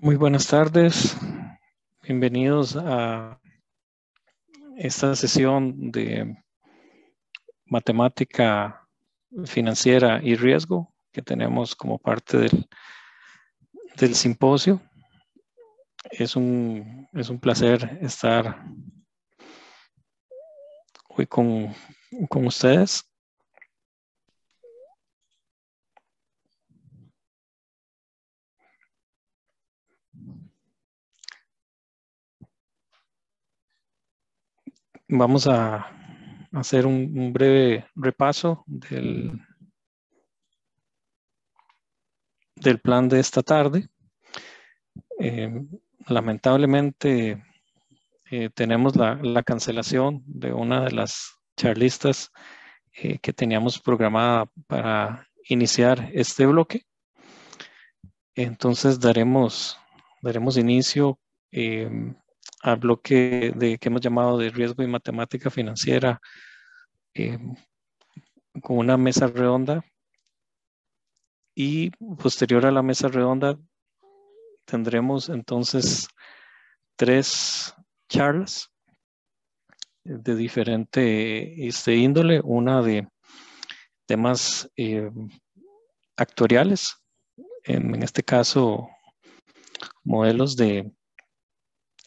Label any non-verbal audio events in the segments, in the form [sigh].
Muy buenas tardes. Bienvenidos a esta sesión de matemática financiera y riesgo que tenemos como parte del, del simposio. Es un, es un, placer estar hoy con, con ustedes. vamos a hacer un, breve repaso del, del plan de esta tarde. Eh, lamentablemente eh, tenemos la, cancelación de una de las charlistas eh, que teníamos programada para iniciar este bloque. Entonces daremos, daremos inicio al bloque de, que hemos llamado de riesgo y matemática financiera eh, con una mesa redonda y posterior a la mesa redonda tendremos entonces tres charlas de diferente este, índole, una de temas eh, en, este caso modelos de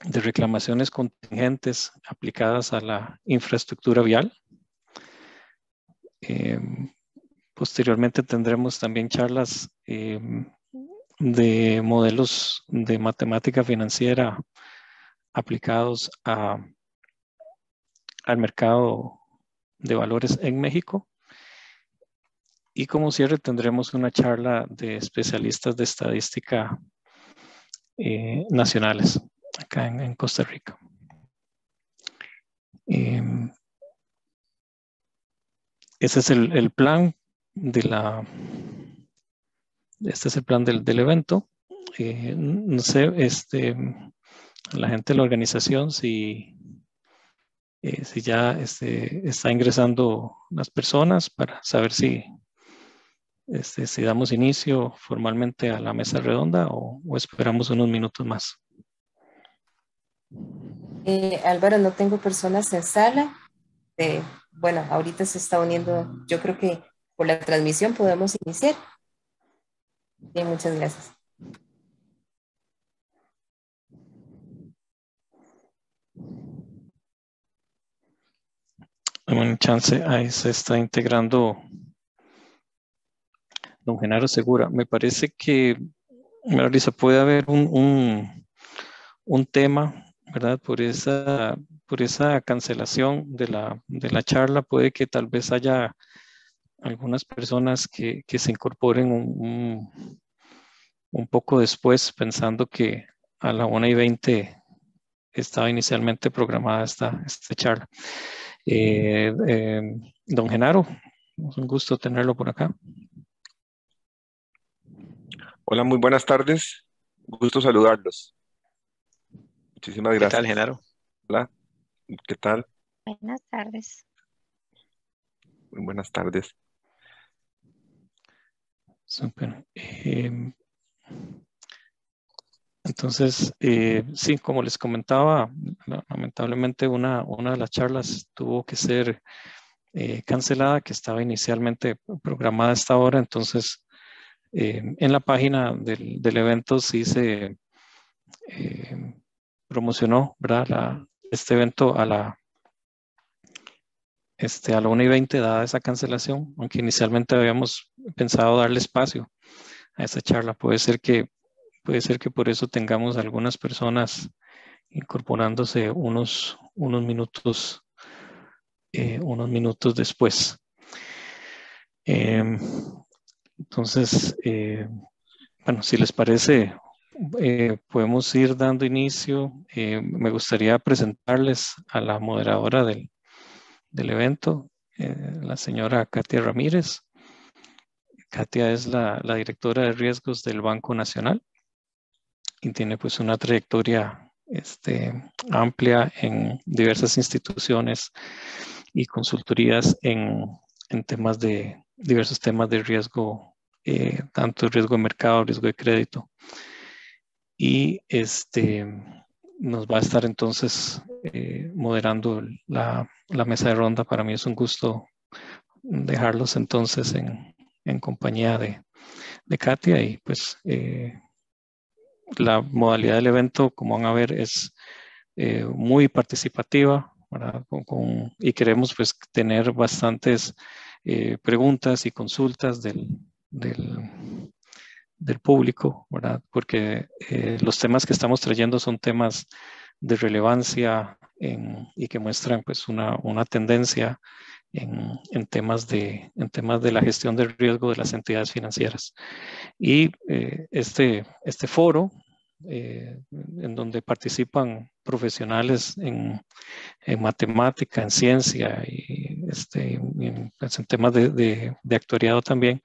de reclamaciones contingentes aplicadas a la infraestructura vial. Em, posteriormente tendremos también charlas em, de modelos de matemática financiera aplicados a, al mercado de valores en México. Y como cierre tendremos una charla de especialistas de estadística eh, nacionales acá en, Costa Rica. Em, ese es el, plan de la... Este es el plan del, evento. Eh, no sé, este, la gente de la organización, si, eh, si ya este, está ingresando las personas para saber si, este, si damos inicio formalmente a la mesa redonda o esperamos unos minutos más. Eh, Álvaro, no tengo personas en sala. Eh, bueno, ahorita se está uniendo, yo creo que por la transmisión podemos iniciar. Bien, muchas gracias. un chance, ahí se está integrando don Genaro Segura. Me parece que, Marisa, puede haber un, un, un tema ¿verdad? Por esa, por esa cancelación de la, charla, puede que tal vez haya algunas personas que, se incorporen un, poco después, pensando que a la 1 y 20 estaba inicialmente programada esta, esta charla. Eh, eh, don Genaro, un gusto tenerlo por acá. Hola, muy buenas tardes. Gusto saludarlos. Muchísimas gracias. ¿Qué tal, Genaro? Hola, ¿qué tal? Buenas tardes. Muy buenas tardes. Em, entonces, eh, sí, como les comentaba, lamentablemente una, una de las charlas tuvo que ser eh, cancelada, que estaba inicialmente programada a esta hora. Entonces, em, en la página del, evento sí se, em, promocionó este evento a la, este, a la 1 y 20 dada esa cancelación, aunque inicialmente habíamos pensado darle espacio a esta charla. Puede ser que, puede ser que por eso tengamos algunas personas incorporándose unos, unos minutos, eh, unos minutos después. Em, entonces, eh, bueno, si les parece, eh, podemos ir dando inicio. Eh, me gustaría presentarles a la moderadora del, del evento, eh, la señora Katia Ramírez. Katia es la, directora de riesgos del Banco Nacional y tiene pues una trayectoria este, amplia en diversas instituciones y consultorías en, en temas de diversos temas de riesgo, tanto riesgo de mercado, riesgo de crédito y este, nos va a estar entonces eh, moderando la, mesa de ronda. Para mí es un gusto dejarlos entonces en, compañía de, Katia y pues eh, la modalidad del evento, como van a ver, es eh, muy participativa y queremos pues tener bastantes preguntas y consultas del, del del público, ¿verdad? Porque eh, los temas que estamos trayendo son temas de relevancia y que muestran pues una, una tendencia en, en, temas de, en temas de la gestión del riesgo de las entidades financieras. Y eh, este, este foro, eh, en donde participan profesionales en, en matemática, en ciencia y este, en, temas de, de, de, actuariado también,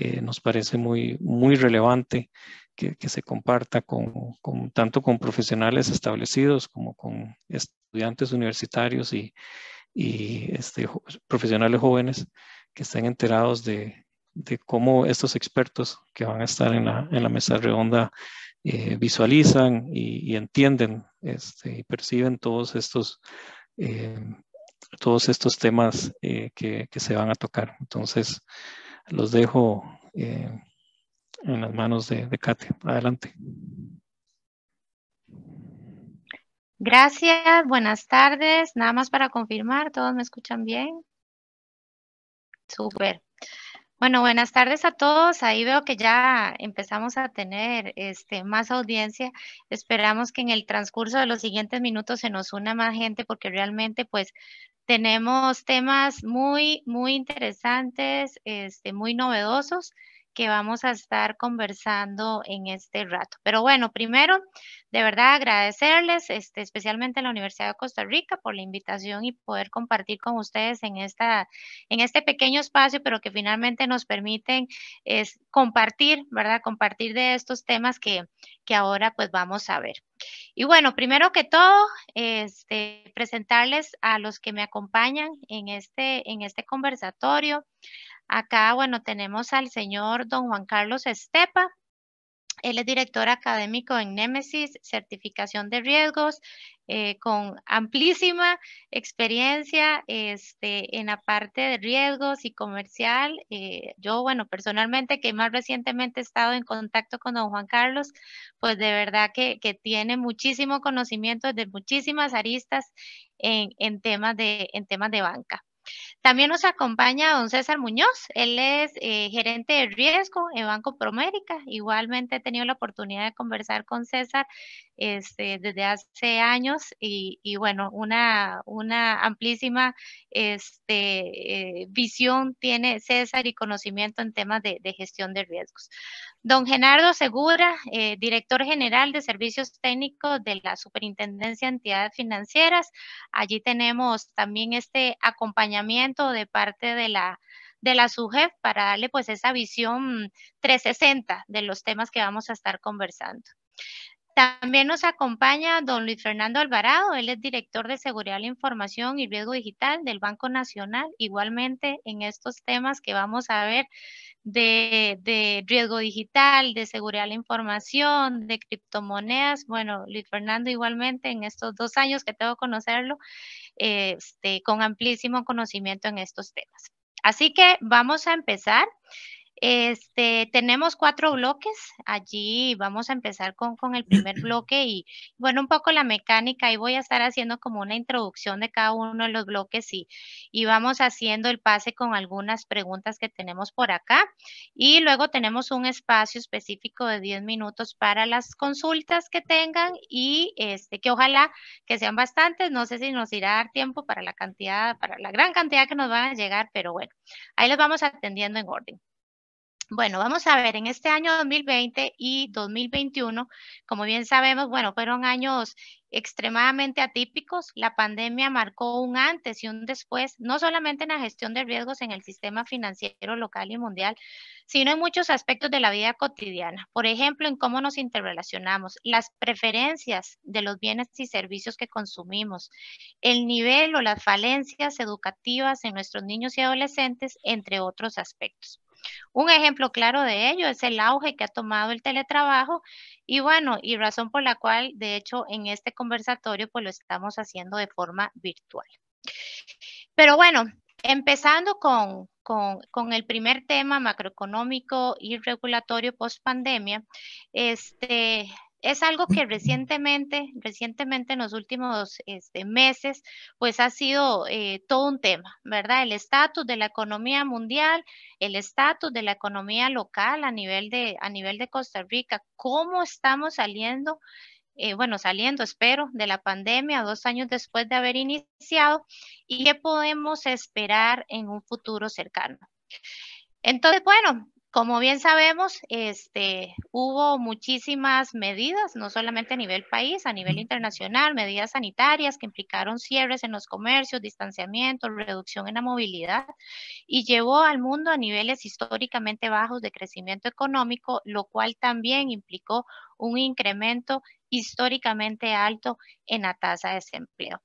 eh, nos parece muy, muy relevante que, que se comparta con, con, tanto con profesionales establecidos como con estudiantes universitarios y, y este, profesionales jóvenes que estén enterados de, de, cómo estos expertos que van a estar en la, en la mesa redonda eh, visualizan y, entienden este, y perciben todos estos, eh, todos estos temas que, que, se van a tocar. Entonces, los dejo eh, en las manos de, de Kate. Adelante. Gracias, buenas tardes. Nada más para confirmar, ¿todos me escuchan bien? Súper. Bueno, buenas tardes a todos. Ahí veo que ya empezamos a tener este, más audiencia. Esperamos que en el transcurso de los siguientes minutos se nos una más gente porque realmente pues tenemos temas muy, muy interesantes, este, muy novedosos que vamos a estar conversando en este rato. Pero bueno, primero, de verdad agradecerles, este, especialmente a la Universidad de Costa Rica, por la invitación y poder compartir con ustedes en, esta, en este pequeño espacio, pero que finalmente nos permiten es, compartir, ¿verdad? Compartir de estos temas que, que ahora pues vamos a ver. Y bueno, primero que todo, este, presentarles a los que me acompañan en este, en este conversatorio. Acá, bueno, tenemos al señor don Juan Carlos Estepa. Él es director académico en Nemesis, certificación de riesgos, eh, con amplísima experiencia este, en la parte de riesgos y comercial. Eh, yo, bueno, personalmente, que más recientemente he estado en contacto con don Juan Carlos, pues de verdad que, tiene muchísimo conocimiento de muchísimas aristas en, en, temas, de, en temas de banca. También nos acompaña don César Muñoz, él es eh, gerente de riesgo en Banco Promérica. Igualmente he tenido la oportunidad de conversar con César este, desde hace años y, bueno, una, una amplísima este, eh, visión tiene César y conocimiento en temas de, gestión de riesgos. Don Genardo Segura, eh, director general de servicios técnicos de la Superintendencia de Entidades Financieras. Allí tenemos también este acompañamiento de parte de la de la SUGEF para darle pues esa visión 360 de los temas que vamos a estar conversando. También nos acompaña don Luis Fernando Alvarado, él es director de Seguridad de la Información y Riesgo Digital del Banco Nacional, igualmente en estos temas que vamos a ver de, riesgo digital, de seguridad de la información, de criptomonedas. Bueno, Luis Fernando igualmente en estos dos años que tengo conocerlo, este, con amplísimo conocimiento en estos temas. Así que vamos a empezar. Este, tenemos cuatro bloques. Allí vamos a empezar con, con, el primer [clears throat] bloque y, bueno, un poco la mecánica. y voy a estar haciendo como una introducción de cada uno de los bloques y, vamos haciendo el pase con algunas preguntas que tenemos por acá. Y luego tenemos un espacio específico de 10 minutos para las consultas que tengan y este, que ojalá que sean bastantes. No sé si nos irá a dar tiempo para la cantidad, para la gran cantidad que nos van a llegar, pero bueno, ahí los vamos atendiendo en orden. Bueno, vamos a ver, en este año 2020 y 2021, como bien sabemos, bueno, fueron años extremadamente atípicos. La pandemia marcó un antes y un después, no solamente en la gestión de riesgos en el sistema financiero local y mundial, sino en muchos aspectos de la vida cotidiana. Por ejemplo, en cómo nos interrelacionamos, las preferencias de los bienes y servicios que consumimos, el nivel o las falencias educativas en nuestros niños y adolescentes, entre otros aspectos. Un ejemplo claro de ello es el auge que ha tomado el teletrabajo y bueno, y razón por la cual, de hecho, en este conversatorio pues lo estamos haciendo de forma virtual. Pero bueno, empezando con, con, el primer tema macroeconómico y regulatorio post pandemia, este, es algo que recientemente, recientemente en los últimos este, meses, pues ha sido eh, todo un tema, ¿verdad? El estatus de la economía mundial, el estatus de la economía local a nivel de, a nivel de Costa Rica, cómo estamos saliendo, eh, bueno, saliendo, espero, de la pandemia dos años después de haber iniciado y qué podemos esperar en un futuro cercano. Entonces, bueno, como bien sabemos, este, hubo muchísimas medidas, no solamente a nivel país, a nivel internacional, medidas sanitarias que implicaron cierres en los comercios, distanciamiento, reducción en la movilidad y llevó al mundo a niveles históricamente bajos de crecimiento económico, lo cual también implicó un incremento históricamente alto en la tasa de desempleo.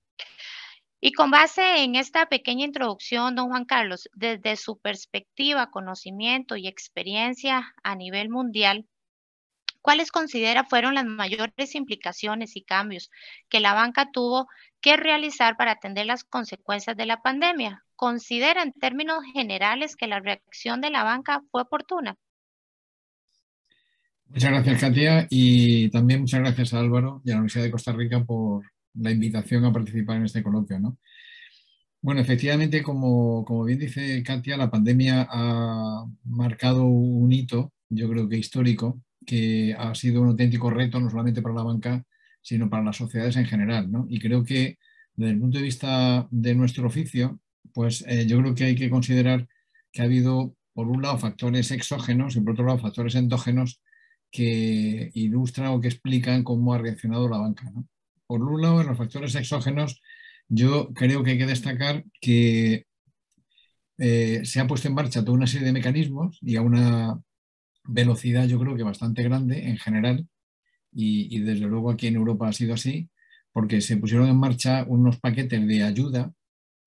Y con base en esta pequeña introducción, don Juan Carlos, desde su perspectiva, conocimiento y experiencia a nivel mundial, ¿cuáles considera fueron las mayores implicaciones y cambios que la banca tuvo que realizar para atender las consecuencias de la pandemia? ¿Considera en términos generales que la reacción de la banca fue oportuna? Muchas gracias, Katia, y también muchas gracias a Álvaro y a la Universidad de Costa Rica por la invitación a participar en este coloquio, ¿no? Bueno, efectivamente, como, bien dice Katia, la pandemia ha marcado un hito, yo creo que histórico, que ha sido un auténtico reto, no solamente para la banca, sino para las sociedades en general, ¿no? Y creo que desde el punto de vista de nuestro oficio, pues eh, yo creo que hay que considerar que ha habido, por un lado, factores exógenos y por otro lado, factores endógenos que ilustran o que explican cómo ha reaccionado la banca. ¿no? Por un lado, en los factores exógenos, yo creo que hay que destacar que eh, se ha puesto en marcha toda una serie de mecanismos y a una velocidad yo creo que bastante grande en general y, desde luego aquí en Europa ha sido así porque se pusieron en marcha unos paquetes de ayuda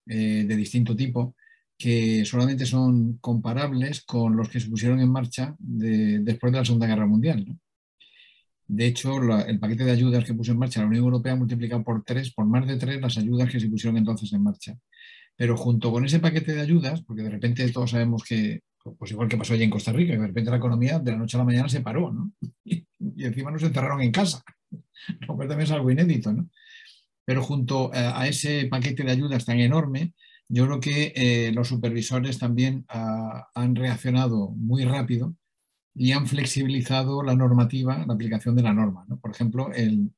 eh, de distinto tipo que solamente son comparables con los que se pusieron en marcha después de la Segunda Guerra Mundial. ¿no? De hecho, el paquete de ayudas que puso en marcha la Unión Europea ha multiplicado por tres, por más de tres, las ayudas que se pusieron entonces en marcha. Pero junto con ese paquete de ayudas, porque de repente todos sabemos que, pues igual que pasó allí en Costa Rica, de repente la economía de la noche a la mañana se paró, ¿no? Y, [laughs] y encima nos encerraron en casa, [laughs] lo cual también es algo inédito, ¿no? Pero junto eh, a, ese paquete de ayudas tan enorme, yo creo que eh, los supervisores también ah, han reaccionado muy rápido y han flexibilizado la normativa, la aplicación de la norma. ¿no? Por ejemplo, en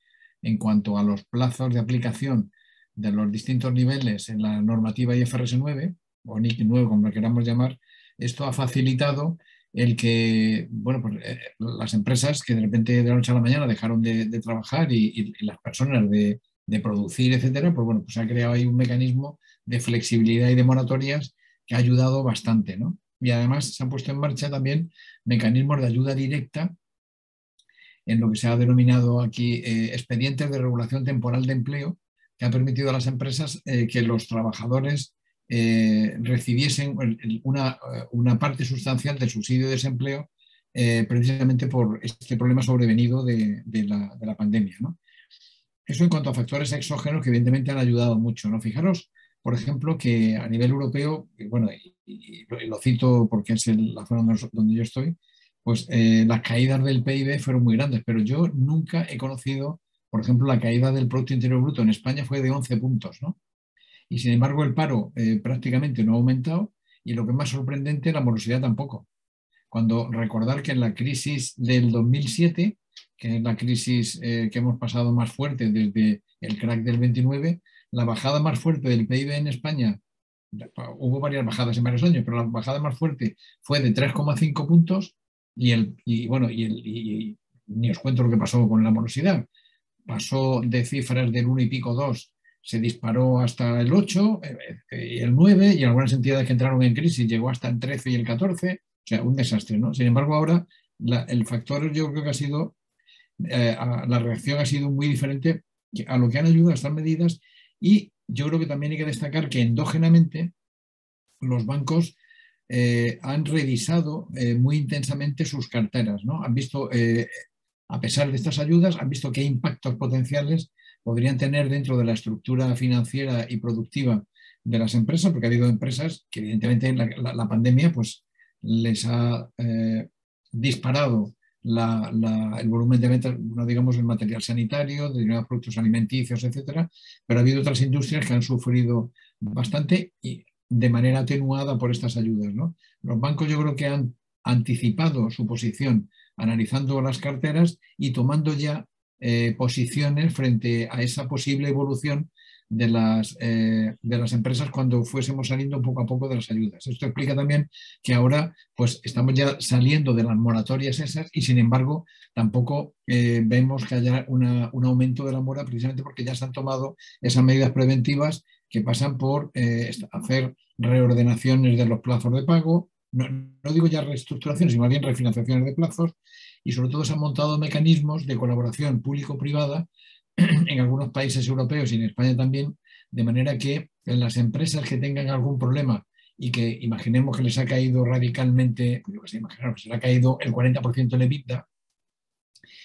cuanto a los plazos de aplicación de los distintos niveles en la normativa IFRS 9 o NIC 9, como lo queramos llamar, esto ha facilitado el que bueno, pues, eh, las empresas que de repente de la noche a la mañana dejaron de, trabajar y, las personas de, de, producir, etcétera, pues bueno, pues ha creado ahí un mecanismo de flexibilidad y de moratorias que ha ayudado bastante, ¿no? y además se han puesto en marcha también mecanismos de ayuda directa en lo que se ha denominado aquí eh, expedientes de regulación temporal de empleo, que ha permitido a las empresas eh, que los trabajadores eh, recibiesen una, parte sustancial del subsidio de desempleo precisamente por este problema sobrevenido de, la, pandemia. Eso en cuanto a factores exógenos que evidentemente han ayudado mucho. ¿no? Fijaros por ejemplo, que a nivel europeo, y bueno, y, lo cito porque es la zona donde yo estoy, pues eh, las caídas del PIB fueron muy grandes, pero yo nunca he conocido, por ejemplo, la caída del Producto Interior Bruto en España fue de 11 puntos, ¿no? Y sin embargo el paro eh, prácticamente no ha aumentado y lo que es más sorprendente, la morosidad tampoco. Cuando recordar que en la crisis del 2007, que es la crisis eh, que hemos pasado más fuerte desde el crack del 29, la bajada más fuerte del PIB en España, hubo varias bajadas en varios años, pero la bajada más fuerte fue de 3,5 puntos y, el, bueno, y, ni os cuento lo que pasó con la morosidad. Pasó de cifras del 1 y pico 2, se disparó hasta el 8, eh, eh, y el 9 y algunas entidades que entraron en crisis llegó hasta el 13 y el 14, o sea, un desastre, ¿no? Sin embargo, ahora el factor yo creo que ha sido, eh, la reacción ha sido muy diferente a lo que han ayudado estas medidas y yo creo que también hay que destacar que endógenamente los bancos eh, han revisado eh, muy intensamente sus carteras, ¿no? Han visto, eh, a pesar de estas ayudas, han visto qué impactos potenciales podrían tener dentro de la estructura financiera y productiva de las empresas, porque ha habido empresas que evidentemente la, pandemia pues, les ha disparado la, el volumen de ventas, digamos el material sanitario, de productos alimenticios, etcétera, pero ha habido otras industrias que han sufrido bastante y de manera atenuada por estas ayudas. ¿no? Los bancos yo creo que han anticipado su posición analizando las carteras y tomando ya eh, posiciones frente a esa posible evolución de las, eh, de las empresas cuando fuésemos saliendo poco a poco de las ayudas. Esto explica también que ahora pues estamos ya saliendo de las moratorias esas y sin embargo tampoco eh, vemos que haya un aumento de la mora precisamente porque ya se han tomado esas medidas preventivas que pasan por eh, hacer reordenaciones de los plazos de pago, no, no, digo ya reestructuraciones, sino más bien refinanciaciones de plazos, y sobre todo se han montado mecanismos de colaboración público-privada en algunos países europeos y en España también, de manera que en las empresas que tengan algún problema y que imaginemos que les ha caído radicalmente, yo se les ha caído el 40% el EBITDA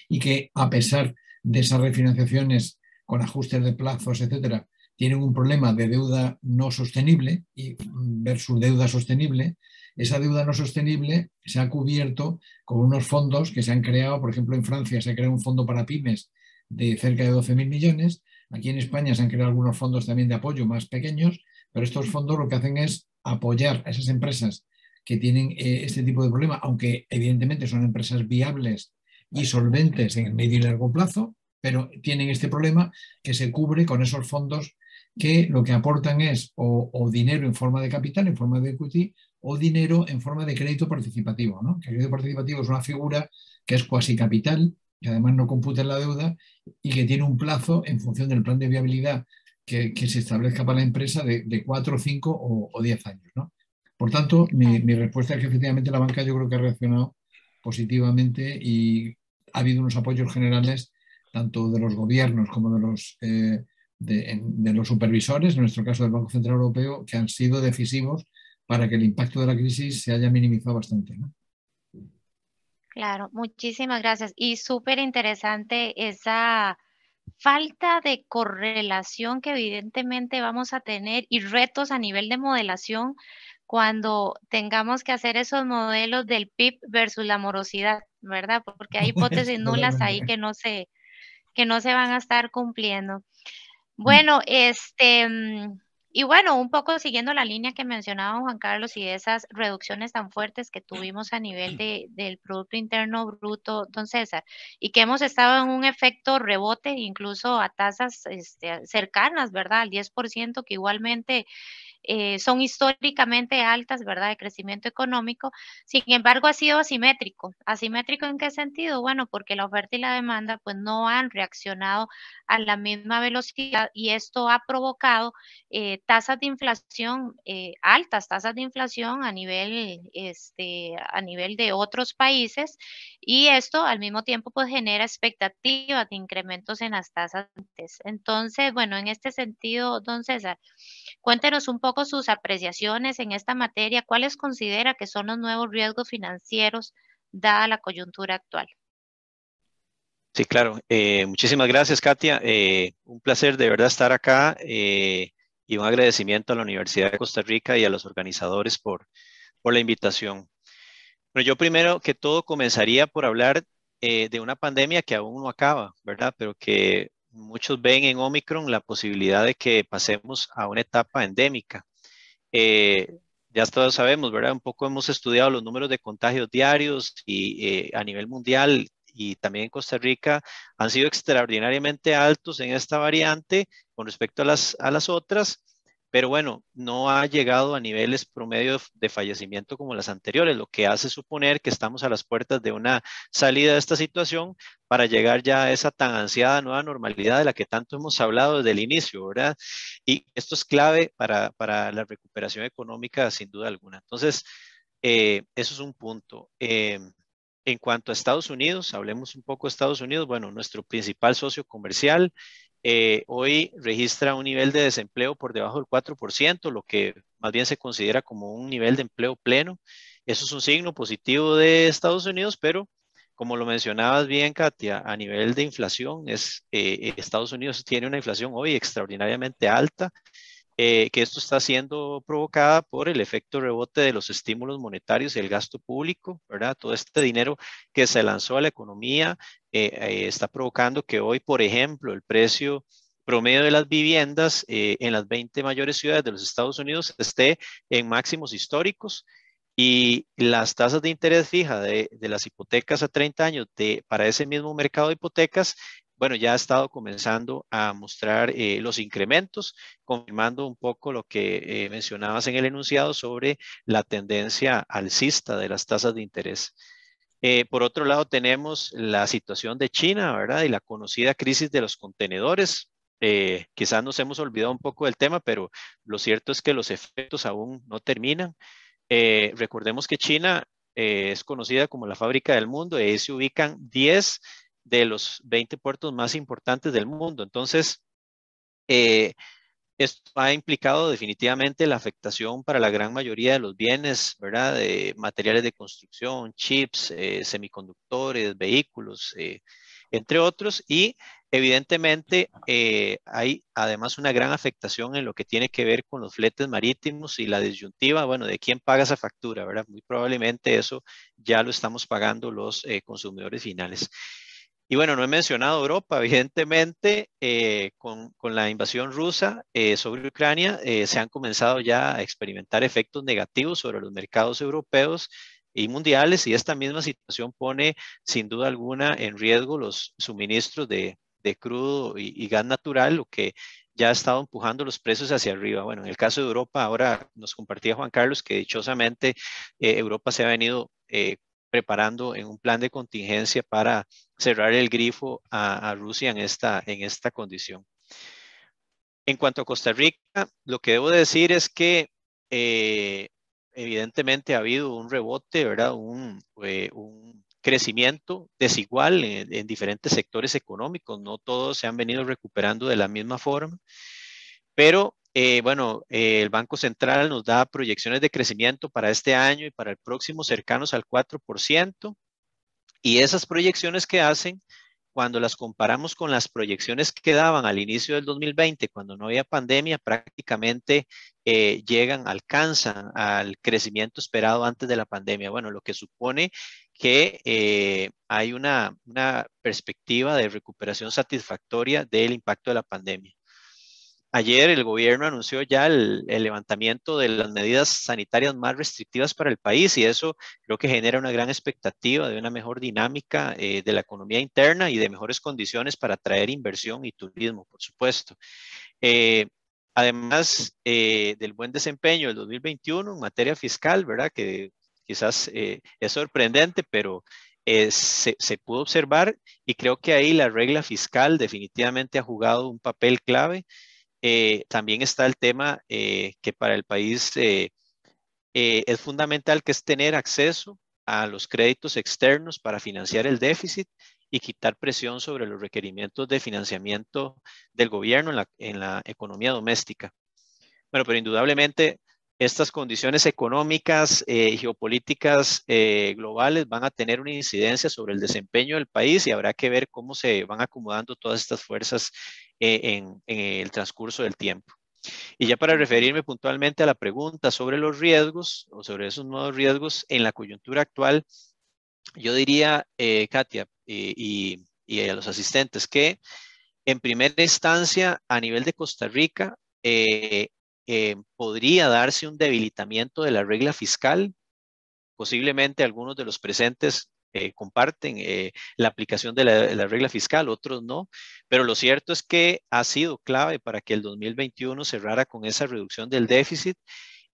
y que a pesar de esas refinanciaciones con ajustes de plazos, etcétera, tienen un problema de deuda no sostenible y ver su deuda sostenible, esa deuda no sostenible se ha cubierto con unos fondos que se han creado, por ejemplo, en Francia se ha creado un fondo para pymes de cerca de 12.000 millones. Aquí en España se han creado algunos fondos también de apoyo más pequeños, pero estos fondos lo que hacen es apoyar a esas empresas que tienen eh, este tipo de problema, aunque evidentemente son empresas viables y solventes en el medio y largo plazo, pero tienen este problema que se cubre con esos fondos que lo que aportan es o, dinero en forma de capital, en forma de equity, o dinero en forma de crédito participativo. ¿no? El crédito participativo es una figura que es cuasi capital, que además no computen la deuda y que tiene un plazo en función del plan de viabilidad que, se establezca para la empresa de, cuatro, cinco o, diez años. ¿no? Por tanto, mi, respuesta es que efectivamente la banca yo creo que ha reaccionado positivamente y ha habido unos apoyos generales tanto de los gobiernos como de los, eh, de los supervisores, en nuestro caso del Banco Central Europeo, que han sido decisivos para que el impacto de la crisis se haya minimizado bastante. ¿no? Claro, muchísimas gracias. Y súper interesante esa falta de correlación que evidentemente vamos a tener y retos a nivel de modelación cuando tengamos que hacer esos modelos del PIB versus la morosidad, ¿verdad? Porque hay [laughs] hipótesis nulas ahí que no se, que no se van a estar cumpliendo. Mm. Bueno, este, mm, y bueno, un poco siguiendo la línea que mencionaba Juan Carlos y esas reducciones tan fuertes que tuvimos a nivel de, del Producto Interno Bruto, don César, y que hemos estado en un efecto rebote, incluso a tasas este, cercanas, ¿verdad? Al 10%, que igualmente eh, son históricamente altas, ¿verdad?, de crecimiento económico. Sin embargo, ha sido asimétrico. ¿Asimétrico en qué sentido? Bueno, porque la oferta y la demanda pues no han reaccionado a la misma velocidad y esto ha provocado eh, tasas de inflación, eh, altas tasas de inflación a nivel, este, a nivel de otros países y esto al mismo tiempo pues genera expectativas de incrementos en las tasas. Entonces, bueno, en este sentido, don César, cuéntenos un poco sus apreciaciones en esta materia, cuáles considera que son los nuevos riesgos financieros dada la coyuntura actual. Sí, claro. Eh, muchísimas gracias, Katia. Eh, un placer de verdad estar acá eh, y un agradecimiento a la Universidad de Costa Rica y a los organizadores por, por la invitación. Bueno, yo primero que todo comenzaría por hablar de una pandemia que aún no acaba, ¿verdad? Pero que muchos ven en Omicron la posibilidad de que pasemos a una etapa endémica. Eh, ya todos sabemos, ¿verdad? Un poco hemos estudiado los números de contagios diarios y eh, a nivel mundial y también en Costa Rica han sido extraordinariamente altos en esta variante con respecto a las otras pero bueno, no ha llegado a niveles promedio de fallecimiento como las anteriores, lo que hace suponer que estamos a las puertas de una salida de esta situación para llegar ya a esa tan ansiada nueva normalidad de la que tanto hemos hablado desde el inicio, ¿verdad? Y esto es clave para, la recuperación económica, sin duda alguna. Entonces, eh, eso es un punto. Eh, en cuanto a Estados Unidos, hablemos un poco de Estados Unidos, bueno, nuestro principal socio comercial, eh, hoy registra un nivel de desempleo por debajo del 4%, lo que más bien se considera como un nivel de empleo pleno. Eso es un signo positivo de Estados Unidos, pero como lo mencionabas bien, Katia, a nivel de inflación, es, eh, Estados Unidos tiene una inflación hoy extraordinariamente alta, eh, que esto está siendo provocada por el efecto rebote de los estímulos monetarios y el gasto público, ¿verdad? Todo este dinero que se lanzó a la economía eh, eh, está provocando que hoy, por ejemplo, el precio promedio de las viviendas eh, en las 20 mayores ciudades de los Estados Unidos esté en máximos históricos y las tasas de interés fija de, las hipotecas a 30 años de, para ese mismo mercado de hipotecas, bueno, ya ha estado comenzando a mostrar los incrementos, confirmando un poco lo que mencionabas en el enunciado sobre la tendencia alcista de las tasas de interés. Eh, por otro lado, tenemos la situación de China, ¿verdad? Y la conocida crisis de los contenedores. Eh, quizás nos hemos olvidado un poco del tema, pero lo cierto es que los efectos aún no terminan. Eh, recordemos que China es conocida como la fábrica del mundo y ahí se ubican 10 de los 20 puertos más importantes del mundo. Entonces, esto ha implicado definitivamente la afectación para la gran mayoría de los bienes, ¿verdad? De eh, materiales de construcción, chips, eh, semiconductores, vehículos, eh, entre otros. Y evidentemente hay además una gran afectación en lo que tiene que ver con los fletes marítimos y la disyuntiva, bueno, de quién paga esa factura, ¿verdad? Muy probablemente eso ya lo estamos pagando los consumidores finales. Y bueno, no he mencionado Europa, evidentemente, eh, con, con, la invasión rusa eh, sobre Ucrania eh, se han comenzado ya a experimentar efectos negativos sobre los mercados europeos y mundiales y esta misma situación pone sin duda alguna en riesgo los suministros de, de crudo y, gas natural, lo que ya ha estado empujando los precios hacia arriba. Bueno, en el caso de Europa, ahora nos compartía Juan Carlos que dichosamente Europa se ha venido preparando en un plan de contingencia para cerrar el grifo a, Rusia en esta, en esta condición. En cuanto a Costa Rica, lo que debo decir es que eh, evidentemente ha habido un rebote, ¿verdad? Un, eh, crecimiento desigual en, diferentes sectores económicos. No todos se han venido recuperando de la misma forma, pero eh, bueno, eh, el Banco Central nos da proyecciones de crecimiento para este año y para el próximo cercanos al 4%. Y esas proyecciones que hacen, cuando las comparamos con las proyecciones que daban al inicio del 2020, cuando no había pandemia, prácticamente eh, llegan, alcanzan al crecimiento esperado antes de la pandemia. Bueno, lo que supone que hay una perspectiva de recuperación satisfactoria del impacto de la pandemia. Ayer el gobierno anunció ya el, levantamiento de las medidas sanitarias más restrictivas para el país y eso creo que genera una gran expectativa de una mejor dinámica eh, de la economía interna y de mejores condiciones para atraer inversión y turismo, por supuesto. Eh, además eh, del buen desempeño del 2021 en materia fiscal, ¿verdad? Que quizás es sorprendente, pero se, pudo observar y creo que ahí la regla fiscal definitivamente ha jugado un papel clave eh, también está el tema eh, que para el país eh, es fundamental, que es tener acceso a los créditos externos para financiar el déficit y quitar presión sobre los requerimientos de financiamiento del gobierno en la, en la economía doméstica. Bueno, pero indudablemente estas condiciones económicas eh, y geopolíticas eh, globales van a tener una incidencia sobre el desempeño del país y habrá que ver cómo se van acomodando todas estas fuerzas eh, en, el transcurso del tiempo. Y ya para referirme puntualmente a la pregunta sobre los riesgos o sobre esos nuevos riesgos en la coyuntura actual, yo diría, Katia y, a los asistentes, que en primera instancia, a nivel de Costa Rica, eh, podría darse un debilitamiento de la regla fiscal. Posiblemente algunos de los presentes eh, comparten eh, la aplicación de la, de la, regla fiscal, otros no, pero lo cierto es que ha sido clave para que el 2021 cerrara con esa reducción del déficit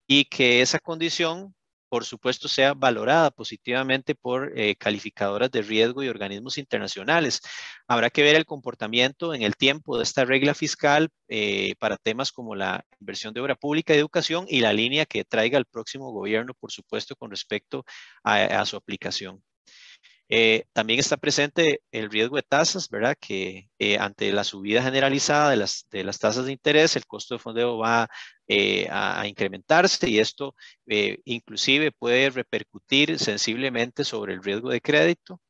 y que esa condición por supuesto, sea valorada positivamente por eh, calificadoras de riesgo y organismos internacionales. Habrá que ver el comportamiento en el tiempo de esta regla fiscal eh, para temas como la inversión de obra pública y educación y la línea que traiga el próximo gobierno, por supuesto, con respecto a, su aplicación. Eh, también está presente el riesgo de tasas, ¿verdad? Que ante la subida generalizada de las, de las tasas de interés, el costo de fondeo va eh, a, incrementarse y esto eh, inclusive puede repercutir sensiblemente sobre el riesgo de crédito.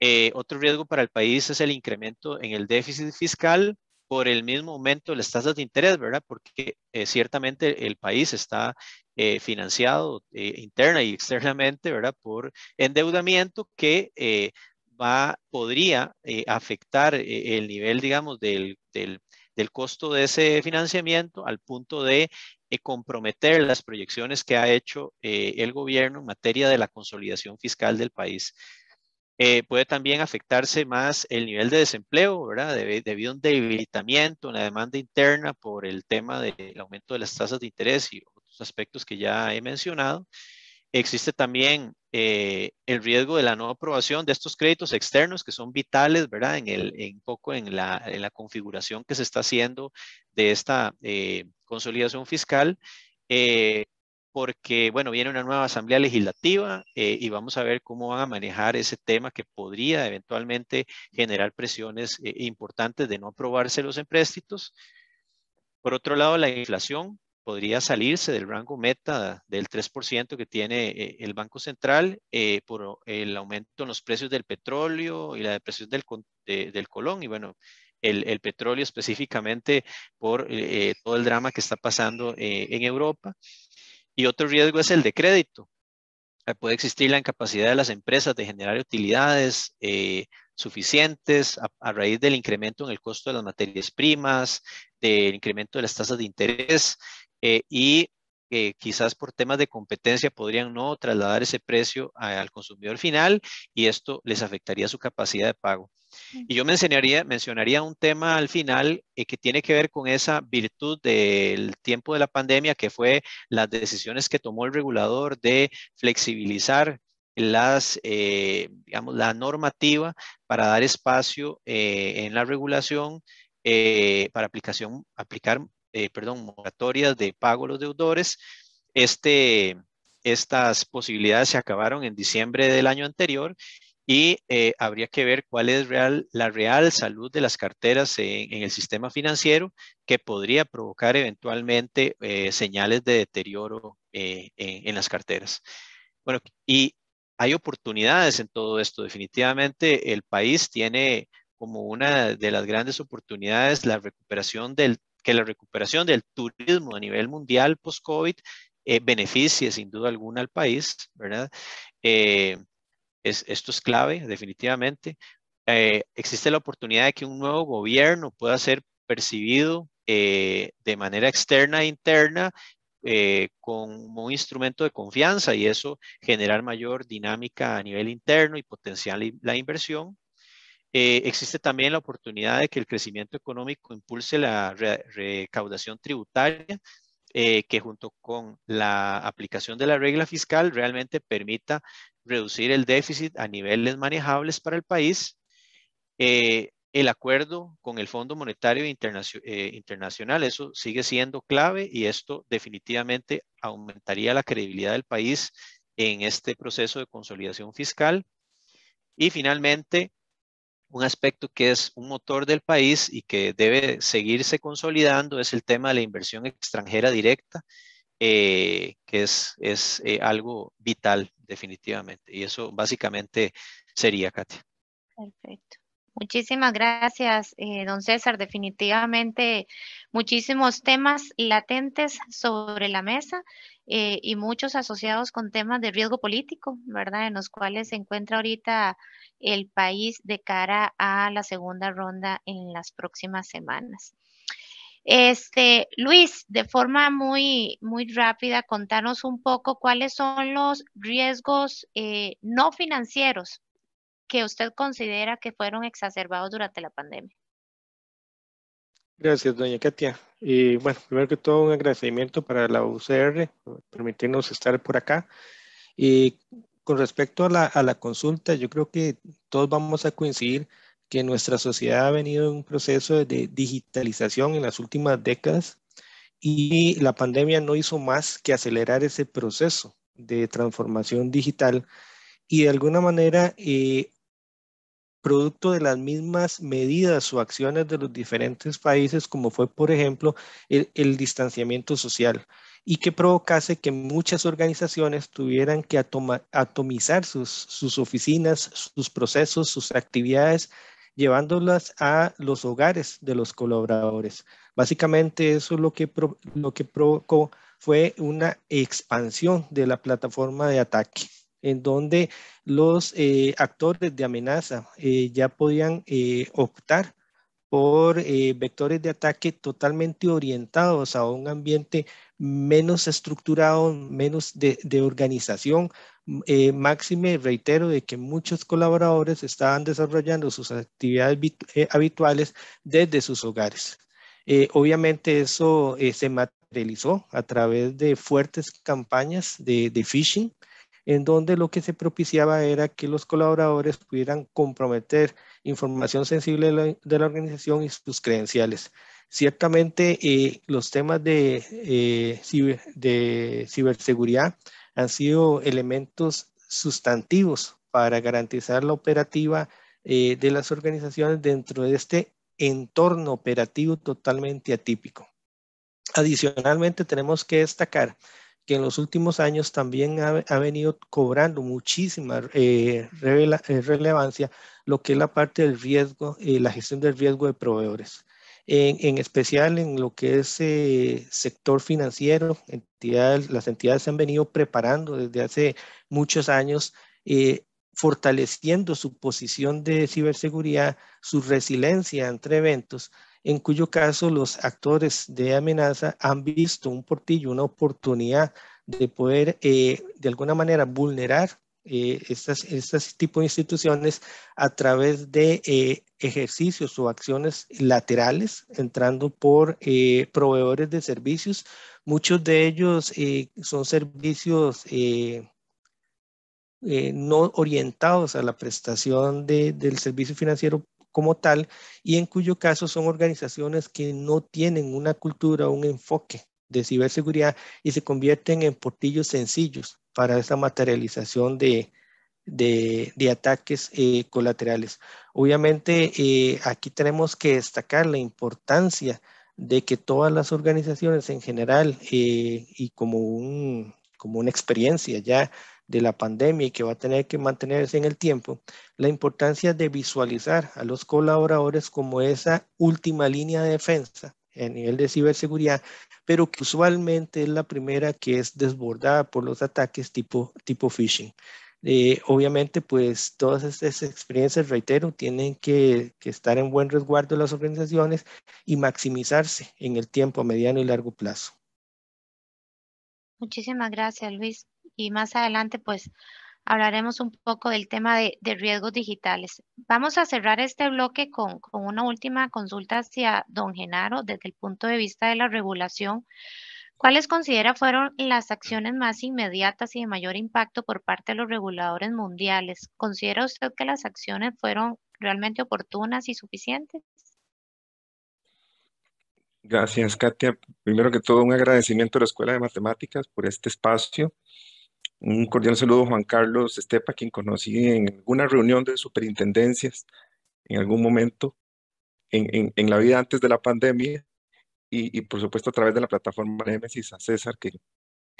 Eh, otro riesgo para el país es el incremento en el déficit fiscal por el mismo aumento de las tasas de interés, ¿verdad? Porque ciertamente el país está financiado interna y externamente, ¿verdad? Por endeudamiento que va, podría afectar el nivel, digamos, del, del, del costo de ese financiamiento al punto de eh, comprometer las proyecciones que ha hecho eh, el gobierno en materia de la consolidación fiscal del país. Eh, puede también afectarse más el nivel de desempleo, ¿verdad? debido a un debilitamiento en la demanda interna por el tema del aumento de las tasas de interés y otros aspectos que ya he mencionado. Existe también eh, el riesgo de la no aprobación de estos créditos externos que son vitales, ¿verdad? En el, poco en la, configuración que se está haciendo de esta eh, consolidación fiscal, eh, porque, bueno, viene una nueva asamblea legislativa y vamos a ver cómo van a manejar ese tema que podría eventualmente generar presiones importantes de no aprobarse los empréstitos. Por otro lado, la inflación, podría salirse del rango meta del 3% que tiene eh, el Banco Central eh, por el aumento en los precios del petróleo y la depresión del, colón. Y bueno, el, petróleo específicamente por eh, todo el drama que está pasando en Europa. Y otro riesgo es el de crédito. Puede existir la incapacidad de las empresas de generar utilidades suficientes a, a, raíz del incremento en el costo de las materias primas, del incremento de las tasas de interés. Eh, y quizás por temas de competencia podrían no trasladar ese precio al consumidor final y esto les afectaría su capacidad de pago. Y yo mencionaría, un tema al final eh, que tiene que ver con esa virtud del tiempo de la pandemia, que fue las decisiones que tomó el regulador de flexibilizar las, eh, la normativa para dar espacio en la regulación para aplicación, aplicar eh, perdón, moratorias de pago a los deudores. Este, estas posibilidades se acabaron en diciembre del año anterior y eh, habría que ver cuál es real, la real salud de las carteras en, el sistema financiero que podría provocar eventualmente eh, señales de deterioro en, las carteras. Bueno, y hay oportunidades en todo esto. Definitivamente el país tiene como una de las grandes oportunidades la recuperación del que la recuperación del turismo a nivel mundial post-COVID eh, beneficie sin duda alguna al país, ¿verdad? Eh, es, esto es clave, definitivamente. Eh, existe la oportunidad de que un nuevo gobierno pueda ser percibido de manera externa e interna como un instrumento de confianza y eso generar mayor dinámica a nivel interno y potenciar la inversión. Eh, existe también la oportunidad de que el crecimiento económico impulse la recaudación tributaria, eh, que junto con la aplicación de la regla fiscal realmente permita reducir el déficit a niveles manejables para el país. Eh, el acuerdo con el Fondo Monetario Internacional, eso sigue siendo clave y esto definitivamente aumentaría la credibilidad del país en este proceso de consolidación fiscal. Y finalmente, un aspecto que es un motor del país y que debe seguirse consolidando es el tema de la inversión extranjera directa, eh, que es, eh, algo vital definitivamente. Y eso básicamente sería, Katia. Perfecto. Muchísimas gracias, eh, don César. Definitivamente muchísimos temas latentes sobre la mesa eh, y muchos asociados con temas de riesgo político, ¿verdad? En los cuales se encuentra ahorita el país de cara a la segunda ronda en las próximas semanas. Este, Luis, de forma muy, muy rápida, contanos un poco cuáles son los riesgos eh, no financieros que usted considera que fueron exacerbados durante la pandemia. Gracias, doña Katia. Y bueno, primero que todo, un agradecimiento para la UCR por permitirnos estar por acá. Y con respecto a la, consulta, yo creo que todos vamos a coincidir que nuestra sociedad ha venido en un proceso de digitalización en las últimas décadas y la pandemia no hizo más que acelerar ese proceso de transformación digital y de alguna manera eh, producto de las mismas medidas o acciones de los diferentes países, como fue, por ejemplo, el, distanciamiento social, y que provocase que muchas organizaciones tuvieran que atomizar sus, oficinas, sus procesos, sus actividades, llevándolas a los hogares de los colaboradores. Básicamente eso lo que, lo que provocó fue una expansión de la plataforma de ataque en donde los eh, actores de amenaza eh, ya podían eh, optar por vectores de ataque totalmente orientados a un ambiente menos estructurado, menos de, organización. máxime, reitero, de que muchos colaboradores estaban desarrollando sus actividades habituales desde sus hogares. obviamente eso se materializó a través de fuertes campañas de, de phishing, en donde lo que se propiciaba era que los colaboradores pudieran comprometer información sensible de la, organización y sus credenciales. Ciertamente, eh, los temas eh, de, ciberseguridad han sido elementos sustantivos para garantizar la operativa eh, de las organizaciones dentro de este entorno operativo totalmente atípico. Adicionalmente, tenemos que destacar que en los últimos años también ha, venido cobrando muchísima eh, eh, relevancia lo que es la parte del riesgo, eh, la gestión del riesgo de proveedores, en, en especial en lo que es sector financiero, las entidades se han venido preparando desde hace muchos años fortaleciendo su posición de ciberseguridad, su resiliencia entre eventos, en cuyo caso los actores de amenaza han visto un portillo, una oportunidad de poder eh, de alguna manera vulnerar eh, estas, estas tipos de instituciones a través de eh, ejercicios o acciones laterales, entrando por eh, proveedores de servicios. Muchos de ellos son servicios no orientados a la prestación del servicio financiero como tal y en cuyo caso son organizaciones que no tienen una cultura, un enfoque de ciberseguridad y se convierten en portillos sencillos para esa materialización de, de, ataques eh, colaterales. Obviamente eh, aquí tenemos que destacar la importancia de que todas las organizaciones en general eh, y como, un, como una experiencia ya de la pandemia y que va a tener que mantenerse en el tiempo, la importancia de visualizar a los colaboradores como esa última línea de defensa a nivel de ciberseguridad, pero que usualmente es la primera que es desbordada por los ataques tipo, tipo phishing. Eh, obviamente, pues todas estas experiencias, reitero, tienen que, estar en buen resguardo las organizaciones y maximizarse en el tiempo a mediano y largo plazo. Muchísimas gracias, Luis y más adelante pues hablaremos un poco del tema de, riesgos digitales. Vamos a cerrar este bloque con, con, una última consulta hacia don Genaro desde el punto de vista de la regulación. ¿Cuáles considera fueron las acciones más inmediatas y de mayor impacto por parte de los reguladores mundiales? ¿Considera usted que las acciones fueron realmente oportunas y suficientes? Gracias, Katia. Primero que todo, un agradecimiento a la Escuela de Matemáticas por este espacio un cordial saludo Juan Carlos Estepa, quien conocí en alguna reunión de superintendencias en algún momento en, la vida antes de la pandemia y, por supuesto a través de la plataforma Nemesis a César, que,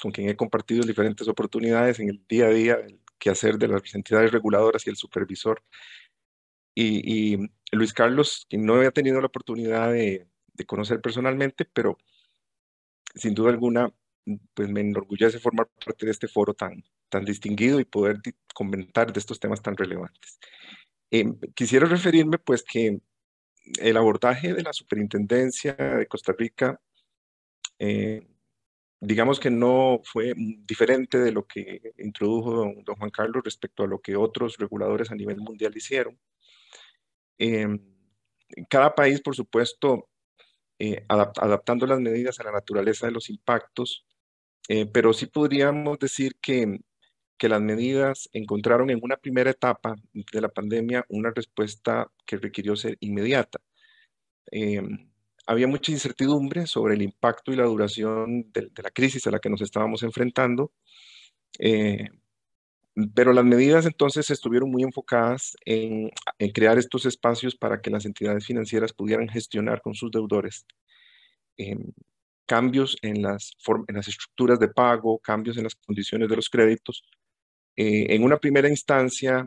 con quien he compartido diferentes oportunidades en el día a día, el quehacer de las entidades reguladoras y el supervisor. Y, Luis Carlos, quien no había tenido la oportunidad de conocer personalmente, pero sin duda alguna pues me enorgullece formar parte de este foro tan, tan distinguido y poder comentar de estos temas tan relevantes. Em, quisiera referirme pues que el abordaje de la superintendencia de Costa Rica, eh, digamos que no fue diferente de lo que introdujo don, Juan Carlos respecto a lo que otros reguladores a nivel mundial hicieron. Eh, cada país, por supuesto, eh, adaptando las medidas a la naturaleza de los impactos, eh, pero sí podríamos decir que, las medidas encontraron en una primera etapa de la pandemia una respuesta que requirió ser inmediata. Eh, había mucha incertidumbre sobre el impacto y la duración de, la crisis a la que nos estábamos enfrentando, eh, pero las medidas entonces estuvieron muy enfocadas en, crear estos espacios para que las entidades financieras pudieran gestionar con sus deudores cambios en las, en las estructuras de pago, cambios en las condiciones de los créditos. Eh, en una primera instancia,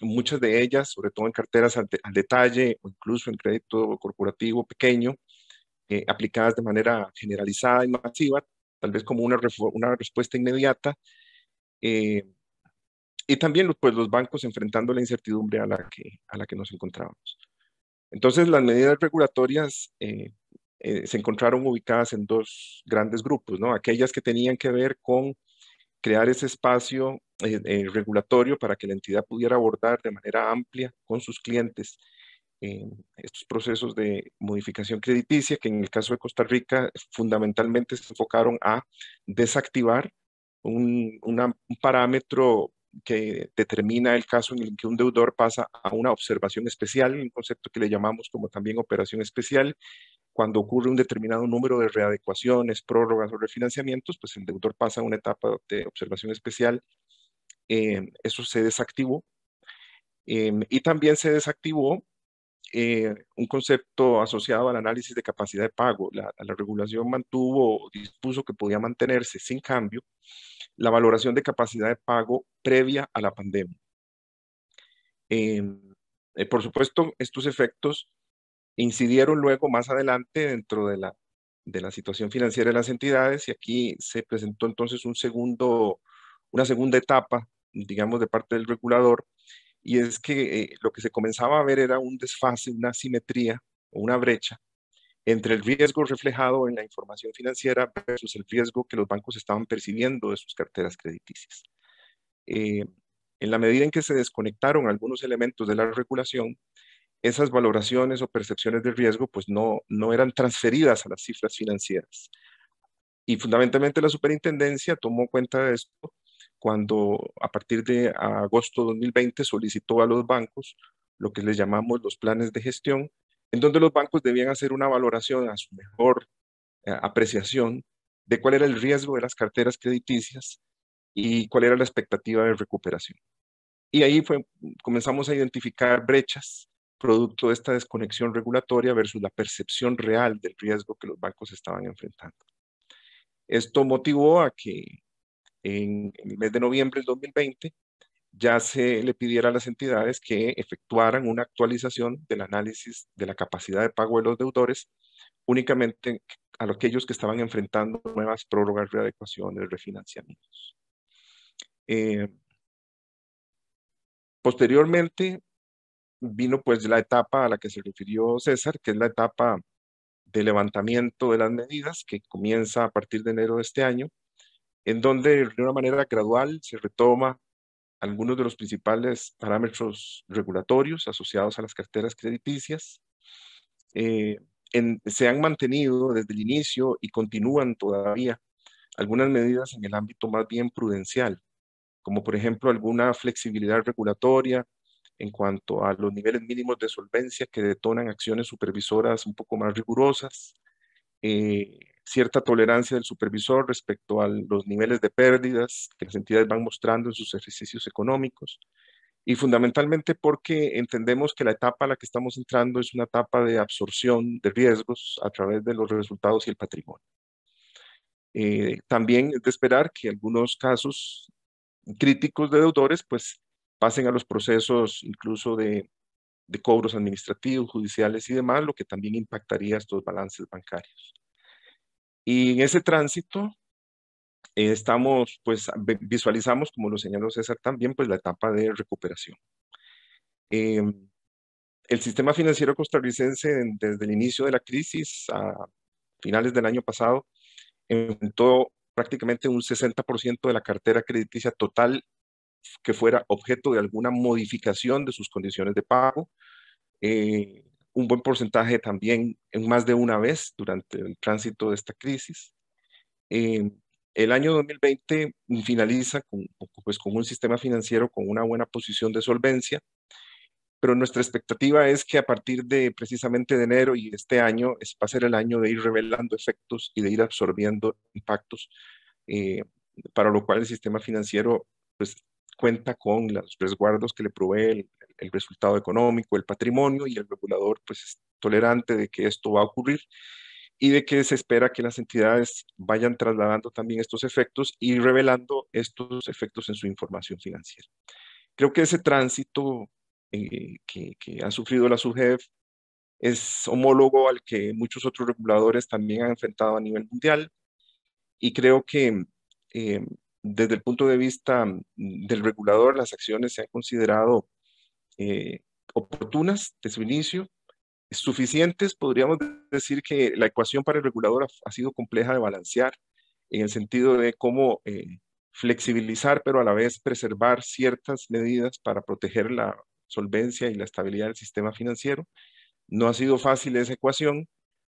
muchas de ellas, sobre todo en carteras al, detalle o incluso en crédito corporativo pequeño, eh, aplicadas de manera generalizada y masiva, tal vez como una, una respuesta inmediata. Eh, y también pues, los bancos enfrentando la incertidumbre a la que, a la que nos encontrábamos. Entonces, las medidas regulatorias eh, se encontraron ubicadas en dos grandes grupos, ¿no? Aquellas que tenían que ver con crear ese espacio eh, eh, regulatorio para que la entidad pudiera abordar de manera amplia con sus clientes estos procesos de modificación crediticia, que en el caso de Costa Rica fundamentalmente se enfocaron a desactivar un, un parámetro que determina el caso en el que un deudor pasa a una observación especial, un concepto que le llamamos como también operación especial, cuando ocurre un determinado número de readecuaciones, prórrogas o refinanciamientos, pues el deudor pasa a una etapa de observación especial. Em, eso se desactivó. Em, y también se desactivó eh, un concepto asociado al análisis de capacidad de pago. La, la regulación mantuvo, dispuso que podía mantenerse sin cambio la valoración de capacidad de pago previa a la pandemia. Em, eh, por supuesto, estos efectos incidieron luego más adelante dentro de la, de la situación financiera de las entidades y aquí se presentó entonces un segundo, una segunda etapa, digamos, de parte del regulador, y es que eh, lo que se comenzaba a ver era un desfase, una simetría o una brecha entre el riesgo reflejado en la información financiera versus el riesgo que los bancos estaban percibiendo de sus carteras crediticias. Eh, en la medida en que se desconectaron algunos elementos de la regulación, esas valoraciones o percepciones de riesgo pues no, no eran transferidas a las cifras financieras. Y fundamentalmente la superintendencia tomó cuenta de esto cuando a partir de agosto de 2020 solicitó a los bancos lo que les llamamos los planes de gestión, en donde los bancos debían hacer una valoración a su mejor eh, apreciación de cuál era el riesgo de las carteras crediticias y cuál era la expectativa de recuperación. Y ahí fue, comenzamos a identificar brechas producto de esta desconexión regulatoria versus la percepción real del riesgo que los bancos estaban enfrentando. Esto motivó a que en, el mes de noviembre del 2020 ya se le pidiera a las entidades que efectuaran una actualización del análisis de la capacidad de pago de los deudores únicamente a aquellos que estaban enfrentando nuevas prórrogas, readecuaciones, refinanciamientos. Eh, posteriormente, vino pues la etapa a la que se refirió César, que es la etapa de levantamiento de las medidas que comienza a partir de enero de este año, en donde de una manera gradual se retoma algunos de los principales parámetros regulatorios asociados a las carteras crediticias. Eh, se han mantenido desde el inicio y continúan todavía algunas medidas en el ámbito más bien prudencial, como por ejemplo alguna flexibilidad regulatoria en cuanto a los niveles mínimos de solvencia que detonan acciones supervisoras un poco más rigurosas, eh, cierta tolerancia del supervisor respecto a los niveles de pérdidas que las entidades van mostrando en sus ejercicios económicos y fundamentalmente porque entendemos que la etapa a la que estamos entrando es una etapa de absorción de riesgos a través de los resultados y el patrimonio. Eh, también es de esperar que algunos casos críticos de deudores pues pasen a los procesos incluso de, cobros administrativos, judiciales y demás, lo que también impactaría estos balances bancarios. Y en ese tránsito estamos, pues visualizamos, como lo señaló César también, pues la etapa de recuperación. Em, el sistema financiero costarricense desde el inicio de la crisis a finales del año pasado enfrentó prácticamente un 60% de la cartera crediticia total que fuera objeto de alguna modificación de sus condiciones de pago. Eh, un buen porcentaje también en más de una vez durante el tránsito de esta crisis. Eh, el año 2020 finaliza con, pues, con un sistema financiero con una buena posición de solvencia, pero nuestra expectativa es que a partir de precisamente de enero y este año es, va a ser el año de ir revelando efectos y de ir absorbiendo impactos, eh, para lo cual el sistema financiero pues, cuenta con los resguardos que le provee el, resultado económico, el patrimonio y el regulador pues es tolerante de que esto va a ocurrir y de que se espera que las entidades vayan trasladando también estos efectos y revelando estos efectos en su información financiera. Creo que ese tránsito eh, que, ha sufrido la SUGEF es homólogo al que muchos otros reguladores también han enfrentado a nivel mundial y creo que em, desde el punto de vista mm, del regulador, las acciones se han considerado eh, oportunas desde su inicio, suficientes, podríamos decir que la ecuación para el regulador ha, sido compleja de balancear en el sentido de cómo eh, flexibilizar, pero a la vez preservar ciertas medidas para proteger la solvencia y la estabilidad del sistema financiero. No ha sido fácil esa ecuación,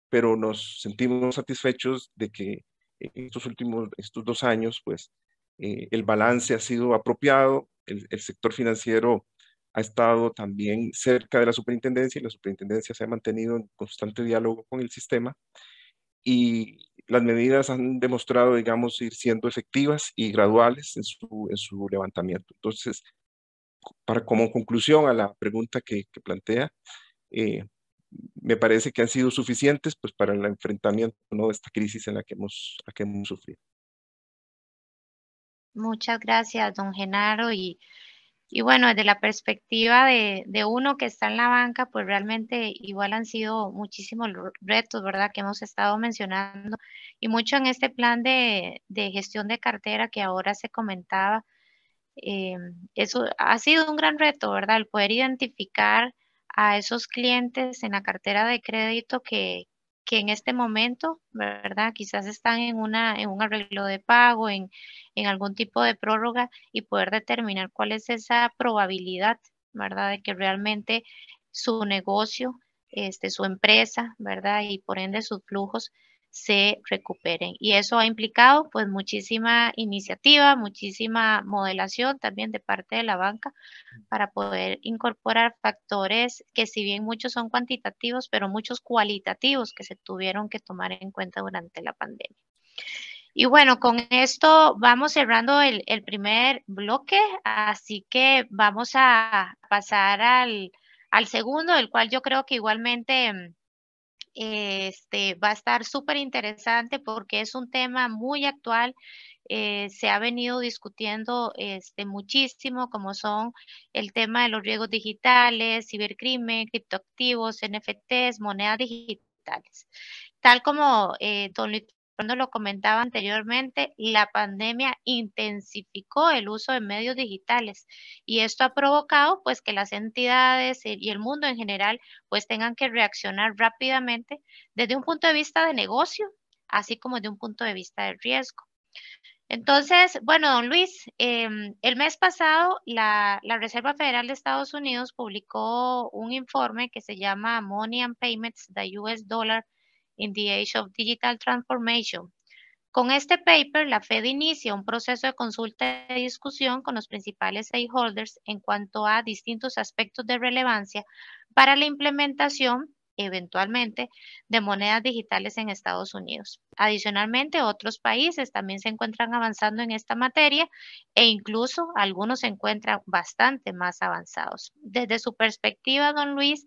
pero nos sentimos satisfechos de que eh, estos últimos, estos dos años, pues eh, el balance ha sido apropiado, el, sector financiero ha estado también cerca de la superintendencia y la superintendencia se ha mantenido en constante diálogo con el sistema y las medidas han demostrado, digamos, ir siendo efectivas y graduales en su, levantamiento. Entonces, para, como conclusión a la pregunta que, plantea, eh, me parece que han sido suficientes pues, para el enfrentamiento de esta crisis en la que hemos, la que hemos sufrido. Muchas gracias, don Genaro. Y, bueno, desde la perspectiva de, uno que está en la banca, pues realmente igual han sido muchísimos retos, ¿verdad?, que hemos estado mencionando y mucho en este plan de, gestión de cartera que ahora se comentaba. Eh, eso ha sido un gran reto, ¿verdad?, el poder identificar a esos clientes en la cartera de crédito que, que en este momento, ¿verdad? Quizás están en, una, en un arreglo de pago, en, en algún tipo de prórroga y poder determinar cuál es esa probabilidad, ¿verdad? De que realmente su negocio, este, su empresa, ¿verdad? Y por ende sus flujos se recuperen. Y eso ha implicado pues muchísima iniciativa, muchísima modelación también de parte de la banca para poder incorporar factores que si bien muchos son cuantitativos, pero muchos cualitativos que se tuvieron que tomar en cuenta durante la pandemia. Y bueno, con esto vamos cerrando el, primer bloque, así que vamos a pasar al, al segundo, el cual yo creo que igualmente mm, este, va a estar súper interesante porque es un tema muy actual. Eh, se ha venido discutiendo este, muchísimo, como son el tema de los riesgos digitales, cibercrimen, criptoactivos, NFTs, monedas digitales. Tal como eh, cuando lo comentaba anteriormente, la pandemia intensificó el uso de medios digitales y esto ha provocado pues que las entidades e, y el mundo en general pues tengan que reaccionar rápidamente desde un punto de vista de negocio, así como desde un punto de vista de riesgo. Entonces, bueno, don Luis, em, el mes pasado la, la, Reserva Federal de Estados Unidos publicó un informe que se llama Money and Payments, the US Dollar in the Age of Digital Transformation. Con este paper, la Fed inicia un proceso de consulta y discusión con los principales stakeholders en cuanto a distintos aspectos de relevancia para la implementación eventualmente de monedas digitales en Estados Unidos. Adicionalmente, otros países también se encuentran avanzando en esta materia e incluso algunos se encuentran bastante más avanzados. Desde su perspectiva, don Luis,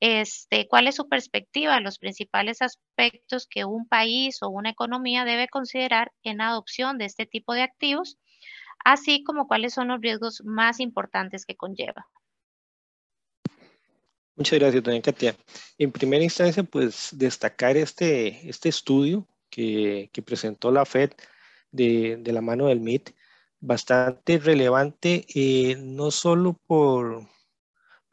este, cuál es su perspectiva, los principales aspectos que un país o una economía debe considerar en adopción de este tipo de activos, así como cuáles son los riesgos más importantes que conlleva. Muchas gracias, doña Katia. En primera instancia, pues destacar este, este estudio que, presentó la FED de, la mano del MIT, bastante relevante, eh, no solo por,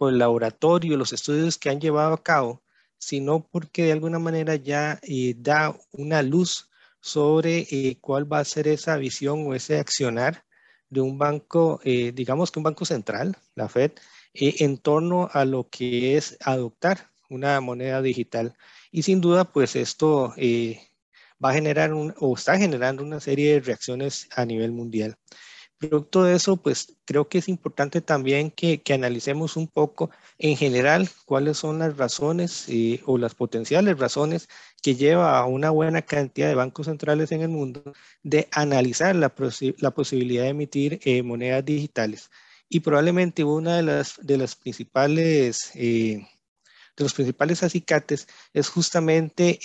el laboratorio, los estudios que han llevado a cabo, sino porque de alguna manera ya eh, da una luz sobre eh, cuál va a ser esa visión o ese accionar de un banco, eh, digamos que un banco central, la Fed, en torno a lo que es adoptar una moneda digital. Y sin duda, pues esto va a generar un, o está generando una serie de reacciones a nivel mundial. Producto de eso, pues creo que es importante también que, analicemos un poco en general cuáles son las razones eh, o las potenciales razones que lleva a una buena cantidad de bancos centrales en el mundo de analizar la, posibilidad de emitir eh, monedas digitales. Y probablemente una de las, principales... Eh, de los principales acicates es justamente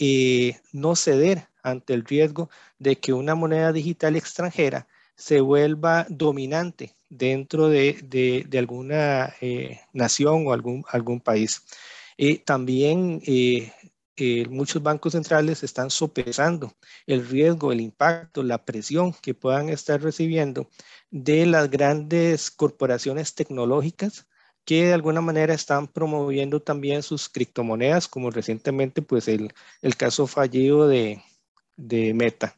no ceder ante el riesgo de que una moneda digital extranjera se vuelva dominante dentro de, alguna eh, nación o algún, algún país. Eh, también eh, muchos bancos centrales están sopesando el riesgo, el impacto, la presión que puedan estar recibiendo de las grandes corporaciones tecnológicas que de alguna manera están promoviendo también sus criptomonedas, como recientemente pues el, caso fallido de, de Meta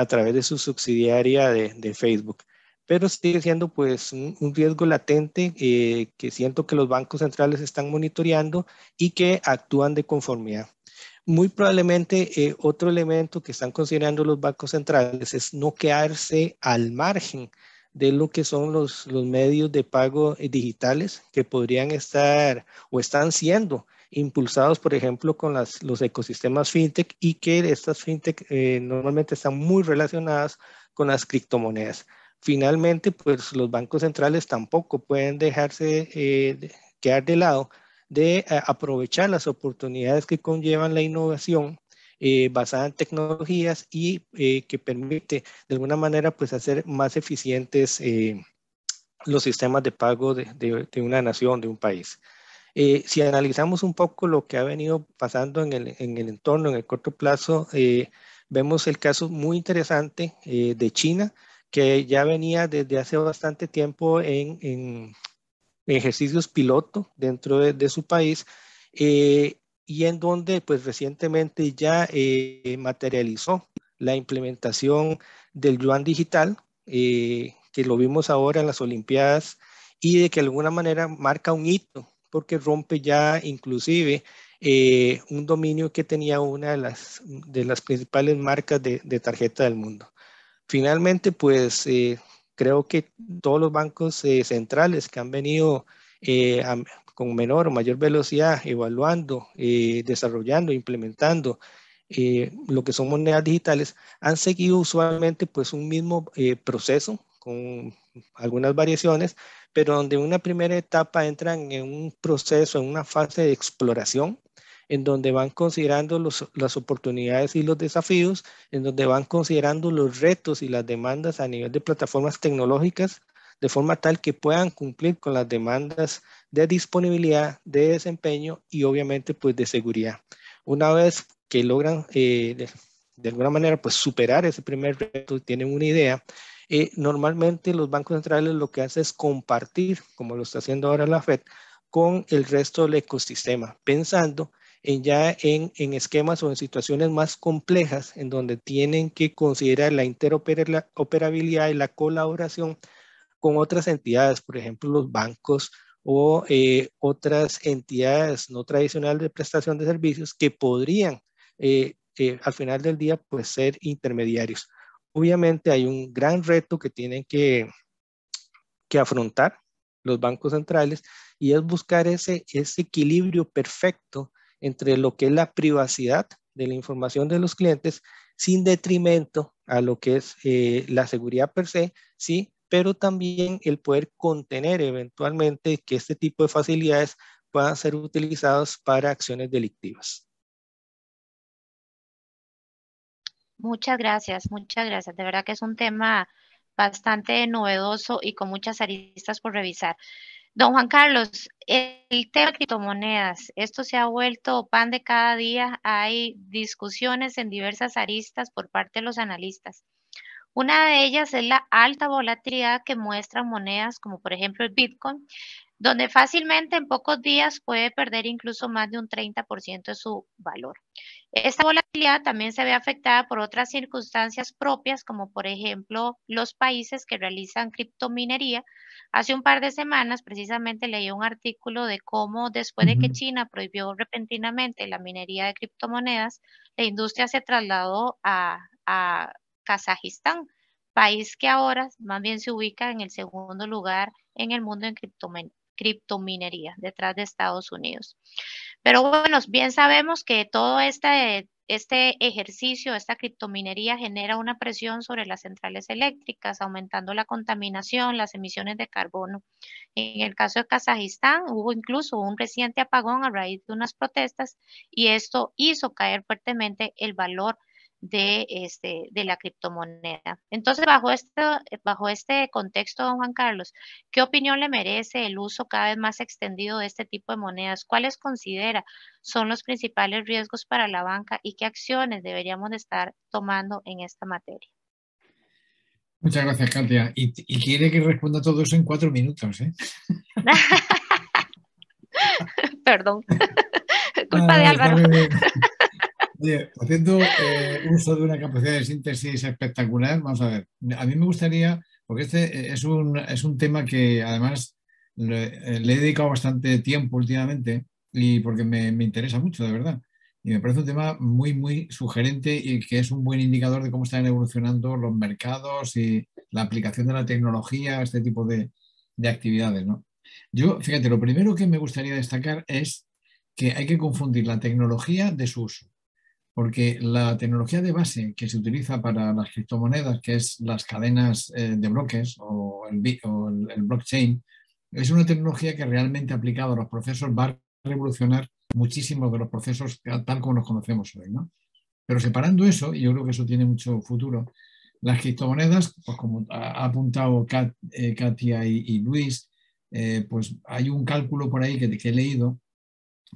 a través de su subsidiaria de, Facebook. Pero sigue siendo pues un, riesgo latente eh, que siento que los bancos centrales están monitoreando y que actúan de conformidad. Muy probablemente eh, otro elemento que están considerando los bancos centrales es no quedarse al margen de lo que son los, los medios de pago eh, digitales que podrían estar o están siendo impulsados, por ejemplo, con los ecosistemas fintech y que estas fintech eh, normalmente están muy relacionadas con las criptomonedas. Finalmente, pues los bancos centrales tampoco pueden dejarse eh, quedar de lado de eh, aprovechar las oportunidades que conllevan la innovación basada en tecnologías y que permite de alguna manera pues hacer más eficientes los sistemas de pago de una nación, de un país. Eh, si analizamos un poco lo que ha venido pasando en el, en el entorno, en el corto plazo, eh, vemos el caso muy interesante eh, de China, que ya venía desde hace bastante tiempo en, en ejercicios piloto dentro de, de su país y en donde pues recientemente ya materializó la implementación del yuan digital, que lo vimos ahora en las Olimpiadas y de que de alguna manera marca un hito porque rompe ya inclusive eh, un dominio que tenía una de las, de las principales marcas de, tarjeta del mundo. Finalmente, pues eh, creo que todos los bancos eh, centrales que han venido con menor o mayor velocidad evaluando, desarrollando, implementando lo que son monedas digitales, han seguido usualmente pues un mismo proceso con algunas variaciones, pero donde en una primera etapa entran en un proceso, en una fase de exploración, en donde van considerando las oportunidades y los desafíos, en donde van considerando los retos y las demandas a nivel de plataformas tecnológicas, de forma tal que puedan cumplir con las demandas de disponibilidad, de desempeño y obviamente pues de seguridad. Una vez que logran eh, de, de alguna manera pues superar ese primer reto, tienen una idea eh, normalmente los bancos centrales lo que hacen es compartir, como lo está haciendo ahora la FED, con el resto del ecosistema, pensando en ya en, esquemas o en situaciones más complejas en donde tienen que considerar la interoperabilidad y la colaboración con otras entidades, por ejemplo, los bancos o eh, otras entidades no tradicionales de prestación de servicios que podrían eh, al final del día pues ser intermediarios obviamente hay un gran reto que tienen que, afrontar los bancos centrales y es buscar ese, equilibrio perfecto entre lo que es la privacidad de la información de los clientes sin detrimento a lo que es eh, la seguridad per se, sí, pero también el poder contener eventualmente que este tipo de facilidades puedan ser utilizadas para acciones delictivas. Muchas gracias, muchas gracias. De verdad que es un tema bastante novedoso y con muchas aristas por revisar. Don Juan Carlos, el tema de criptomonedas, esto se ha vuelto pan de cada día. Hay discusiones en diversas aristas por parte de los analistas. Una de ellas es la alta volatilidad que muestran monedas como por ejemplo el Bitcoin, donde fácilmente en pocos días puede perder incluso más de un 30% de su valor. Esta volatilidad también se ve afectada por otras circunstancias propias, como por ejemplo los países que realizan criptominería. Hace un par de semanas precisamente leí un artículo de cómo después de que China prohibió repentinamente la minería de criptomonedas, la industria se trasladó a, Kazajistán, país que ahora más bien se ubica en el segundo lugar en el mundo en criptomonedas criptominería detrás de Estados Unidos. Pero bueno, bien sabemos que todo este, este ejercicio, esta criptominería genera una presión sobre las centrales eléctricas, aumentando la contaminación, las emisiones de carbono. En el caso de Kazajistán hubo incluso un reciente apagón a raíz de unas protestas y esto hizo caer fuertemente el valor de, este, de la criptomoneda. Entonces, bajo este, bajo este contexto, don Juan Carlos, ¿qué opinión le merece el uso cada vez más extendido de este tipo de monedas? ¿Cuáles considera son los principales riesgos para la banca y qué acciones deberíamos estar tomando en esta materia? Muchas gracias, Katia. Y, quiere que responda todo eso en cuatro minutos. ¿eh? [laughs] Perdón. [laughs] Culpa de Álvaro haciendo eh, uso de una capacidad de síntesis espectacular, vamos a ver, a mí me gustaría, porque este eh, es un, es un tema que además le, eh, he dedicado bastante tiempo últimamente y porque me, interesa mucho, de verdad. Y me parece un tema muy, muy sugerente y que es un buen indicador de cómo están evolucionando los mercados y la aplicación de la tecnología, a este tipo de, de actividades, ¿no? Yo, fíjate, lo primero que me gustaría destacar es que hay que confundir la tecnología de su uso porque la tecnología de base que se utiliza para las criptomonedas, que es las cadenas eh, de bloques o el, blockchain, es una tecnología que realmente aplicada a los procesos va a revolucionar muchísimos de los procesos tal como los conocemos hoy. Pero separando eso, y yo creo que eso tiene mucho futuro, las criptomonedas, pues como ha apuntado eh, Katia y, Luis, eh, pues hay un cálculo por ahí que, he leído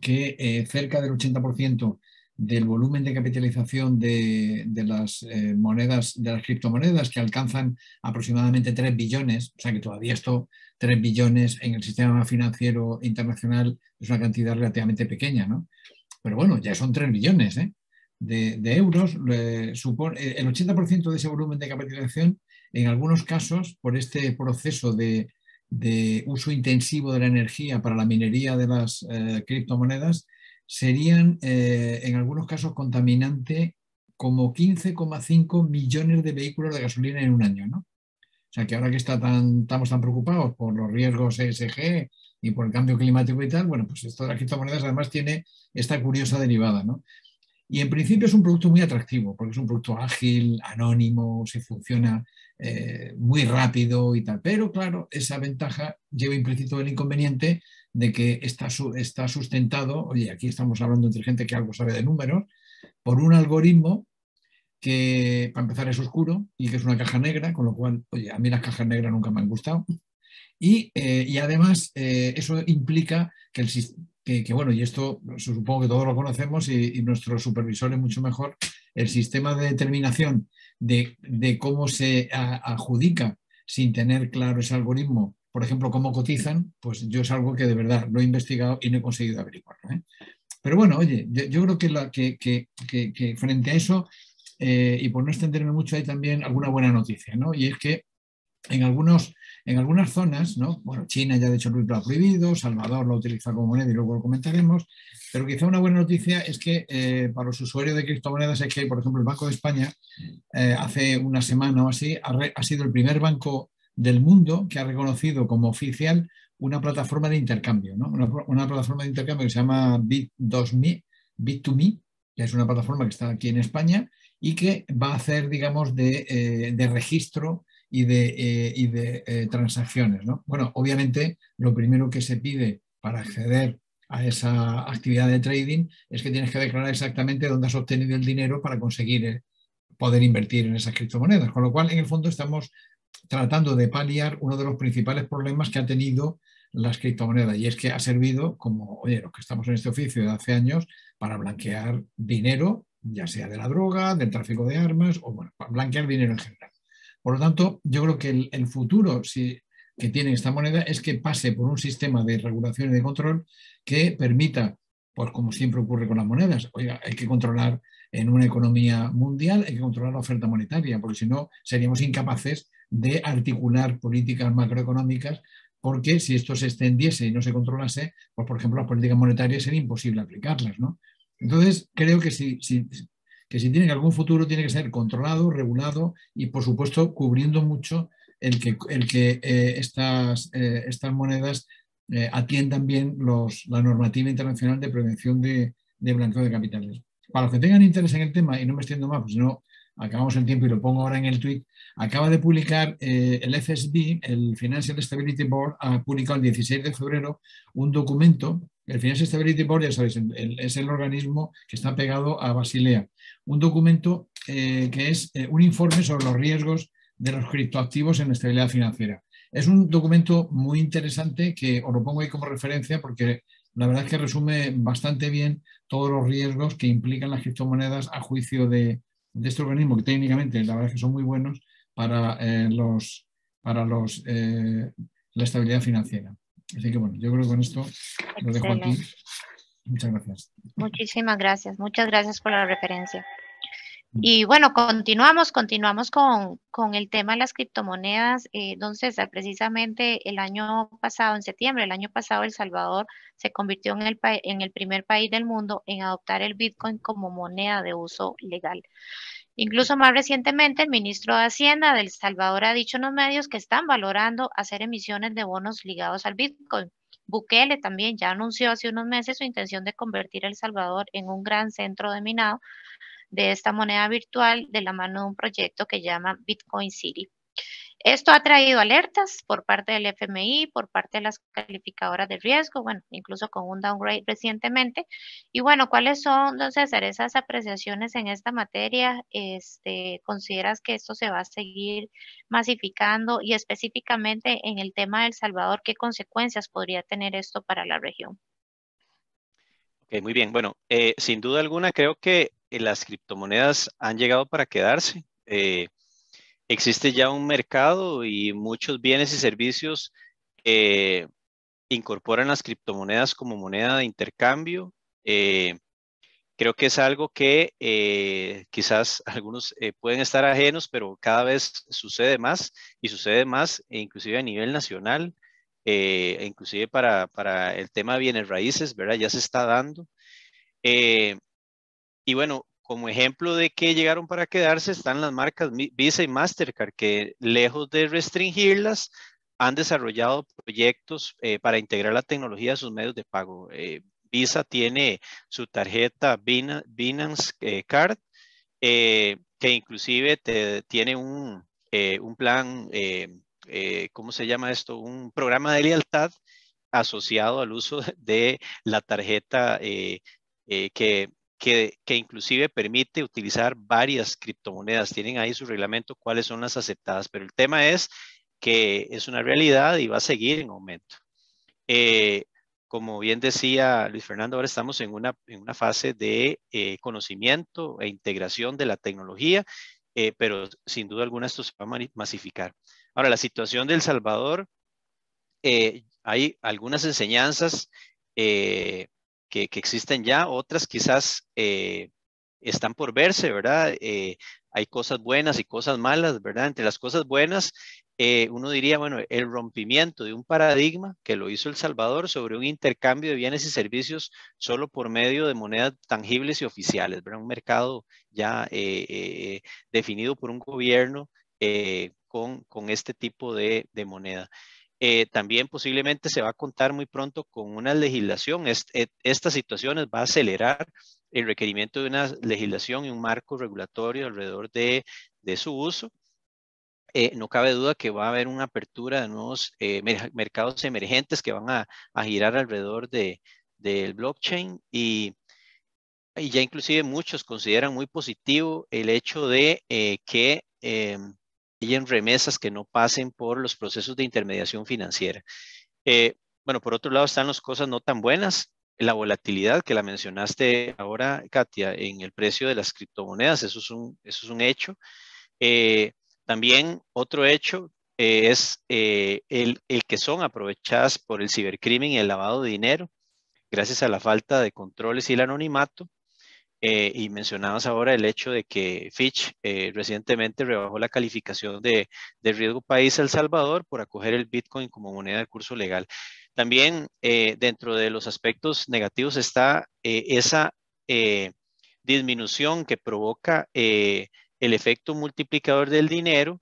que cerca del 80% del volumen de capitalización de, las eh, monedas, de las criptomonedas que alcanzan aproximadamente 3 billones, o sea que todavía esto, 3 billones en el sistema financiero internacional es una cantidad relativamente pequeña, ¿no? Pero bueno, ya son 3 billones ¿eh? de, euros, supone, eh, el 80% de ese volumen de capitalización, en algunos casos, por este proceso de uso intensivo de la energía para la minería de las criptomonedas, serían eh, en algunos casos contaminante como 15,5 millones de vehículos de gasolina en un año, O sea que ahora que está tan, estamos tan preocupados por los riesgos ESG y por el cambio climático y tal, bueno, pues esto de las criptomonedas además tiene esta curiosa derivada, Y en principio es un producto muy atractivo, porque es un producto ágil, anónimo, se funciona eh, muy rápido y tal. Pero claro, esa ventaja lleva implícito el inconveniente de que está, está sustentado, oye, aquí estamos hablando de gente que algo sabe de números, por un algoritmo que para empezar es oscuro y que es una caja negra, con lo cual, oye, a mí las cajas negras nunca me han gustado. Y, eh, además eh, eso implica que el bueno, y esto supongo que todos lo conocemos y, nuestros supervisores mucho mejor, el sistema de determinación de, cómo se adjudica sin tener claro ese algoritmo por ejemplo, cómo cotizan, pues yo es algo que de verdad lo he investigado y no he conseguido averiguarlo. ¿eh? Pero bueno, oye, yo, creo que, frente a eso, eh, y por no extenderme mucho, hay también alguna buena noticia, ¿no? Y es que en, algunos, en algunas zonas, ¿no? Bueno, China ya de hecho lo ha prohibido, Salvador lo utiliza como moneda y luego lo comentaremos, pero quizá una buena noticia es que eh, para los usuarios de criptomonedas es que, por ejemplo, el Banco de España hace una semana o así ha, ha sido el primer banco del mundo que ha reconocido como oficial una plataforma de intercambio, ¿no? una, plataforma de intercambio que se llama Bit2Me, Bit2Me, que es una plataforma que está aquí en España y que va a hacer, digamos, de, eh, registro y de, eh, eh, transacciones. ¿no? Bueno, obviamente lo primero que se pide para acceder a esa actividad de trading es que tienes que declarar exactamente dónde has obtenido el dinero para conseguir poder invertir en esas criptomonedas. Con lo cual, en el fondo, estamos tratando de paliar uno de los principales problemas que ha tenido las criptomonedas y es que ha servido como, oye, los que estamos en este oficio de hace años para blanquear dinero, ya sea de la droga, del tráfico de armas o bueno, para blanquear dinero en general. Por lo tanto, yo creo que el, futuro si, que tiene esta moneda es que pase por un sistema de regulación y de control que permita, pues como siempre ocurre con las monedas, oiga, hay que controlar en una economía mundial, hay que controlar la oferta monetaria, porque si no seríamos incapaces de articular políticas macroeconómicas, porque si esto se extendiese y no se controlase, pues por ejemplo las políticas monetarias sería imposible aplicarlas. ¿no? Entonces, creo que si, si, que si tiene algún futuro tiene que ser controlado, regulado y por supuesto cubriendo mucho el que, el que eh, estas, eh, estas monedas eh, atiendan bien los, la normativa internacional de prevención de, de blanqueo de capitales. Para los que tengan interés en el tema, y no me extiendo más, pues no, acabamos el tiempo y lo pongo ahora en el tweet, acaba de publicar eh, el FSB, el Financial Stability Board, ha publicado el 16 de febrero un documento. El Financial Stability Board, ya sabéis, es el organismo que está pegado a Basilea. Un documento eh, que es eh, un informe sobre los riesgos de los criptoactivos en la estabilidad financiera. Es un documento muy interesante que os lo pongo ahí como referencia porque la verdad es que resume bastante bien todos los riesgos que implican las criptomonedas a juicio de, de este organismo, que técnicamente la verdad es que son muy buenos para, eh, los, para los, eh, la estabilidad financiera. Así que bueno, yo creo que con esto lo dejo aquí. Muchas gracias. Muchísimas gracias. Muchas gracias por la referencia. Y bueno, continuamos, continuamos con, el tema de las criptomonedas. entonces eh, precisamente el año pasado, en septiembre del año pasado, El Salvador se convirtió en el, en el primer país del mundo en adoptar el Bitcoin como moneda de uso legal. Incluso más recientemente, el ministro de Hacienda del Salvador ha dicho en los medios que están valorando hacer emisiones de bonos ligados al Bitcoin. Bukele también ya anunció hace unos meses su intención de convertir El Salvador en un gran centro de minado de esta moneda virtual de la mano de un proyecto que llama Bitcoin City. Esto ha traído alertas por parte del FMI, por parte de las calificadoras de riesgo, bueno, incluso con un downgrade recientemente. Y bueno, ¿cuáles son, don César, esas apreciaciones en esta materia? Este, ¿Consideras que esto se va a seguir masificando y específicamente en el tema del Salvador, qué consecuencias podría tener esto para la región? Ok, muy bien. Bueno, eh, sin duda alguna, creo que eh, las criptomonedas han llegado para quedarse. Eh, existe ya un mercado y muchos bienes y servicios incorporan las criptomonedas como moneda de intercambio. Eh, creo que es algo que quizás algunos pueden estar ajenos, pero cada vez sucede más y sucede más e inclusive a nivel nacional, e inclusive para, para, el tema de bienes raíces, ¿verdad? Ya se está dando. Eh, y bueno, como ejemplo de que llegaron para quedarse están las marcas Visa y Mastercard, que lejos de restringirlas, han desarrollado proyectos eh, para integrar la tecnología a sus medios de pago. Eh, Visa tiene su tarjeta Binance eh, Card, que inclusive tiene un, un plan, ¿cómo se llama esto? Un programa de lealtad asociado al uso de la tarjeta que que, inclusive permite utilizar varias criptomonedas. Tienen ahí su reglamento cuáles son las aceptadas, pero el tema es que es una realidad y va a seguir en aumento. Eh, como bien decía Luis Fernando, ahora estamos en una, en una fase de eh, conocimiento e integración de la tecnología, eh, pero sin duda alguna esto se va a masificar. Ahora, la situación de El Salvador, hay algunas enseñanzas eh, que, existen ya, otras quizás eh, están por verse, ¿verdad? Eh, hay cosas buenas y cosas malas, ¿verdad? Entre las cosas buenas, eh, uno diría, bueno, el rompimiento de un paradigma que lo hizo El Salvador sobre un intercambio de bienes y servicios solo por medio de monedas tangibles y oficiales, ¿verdad? Un mercado ya definido por un gobierno con, con, este tipo de, de moneda. Eh, también posiblemente se va a contar muy pronto con una legislación. Eh, estas situaciones va a acelerar el requerimiento de una legislación y un marco regulatorio alrededor de, su uso. Eh, no cabe duda que va a haber una apertura de nuevos mercados emergentes que van a, girar alrededor del blockchain y, ya inclusive muchos consideran muy positivo el hecho de que em, en remesas que no pasen por los procesos de intermediación financiera. Eh, bueno, por otro lado están las cosas no tan buenas. La volatilidad que la mencionaste ahora, Katia, en el precio de las criptomonedas, eso es un, eso es un hecho. Eh, también otro hecho eh, es el, el, que son aprovechadas por el cibercrimen y el lavado de dinero, gracias a la falta de controles y el anonimato. Eh, y mencionabas ahora el hecho de que Fitch eh, recientemente rebajó la calificación de, riesgo país El Salvador por acoger el Bitcoin como moneda de curso legal. También eh, dentro de los aspectos negativos está esa disminución que provoca el efecto multiplicador del dinero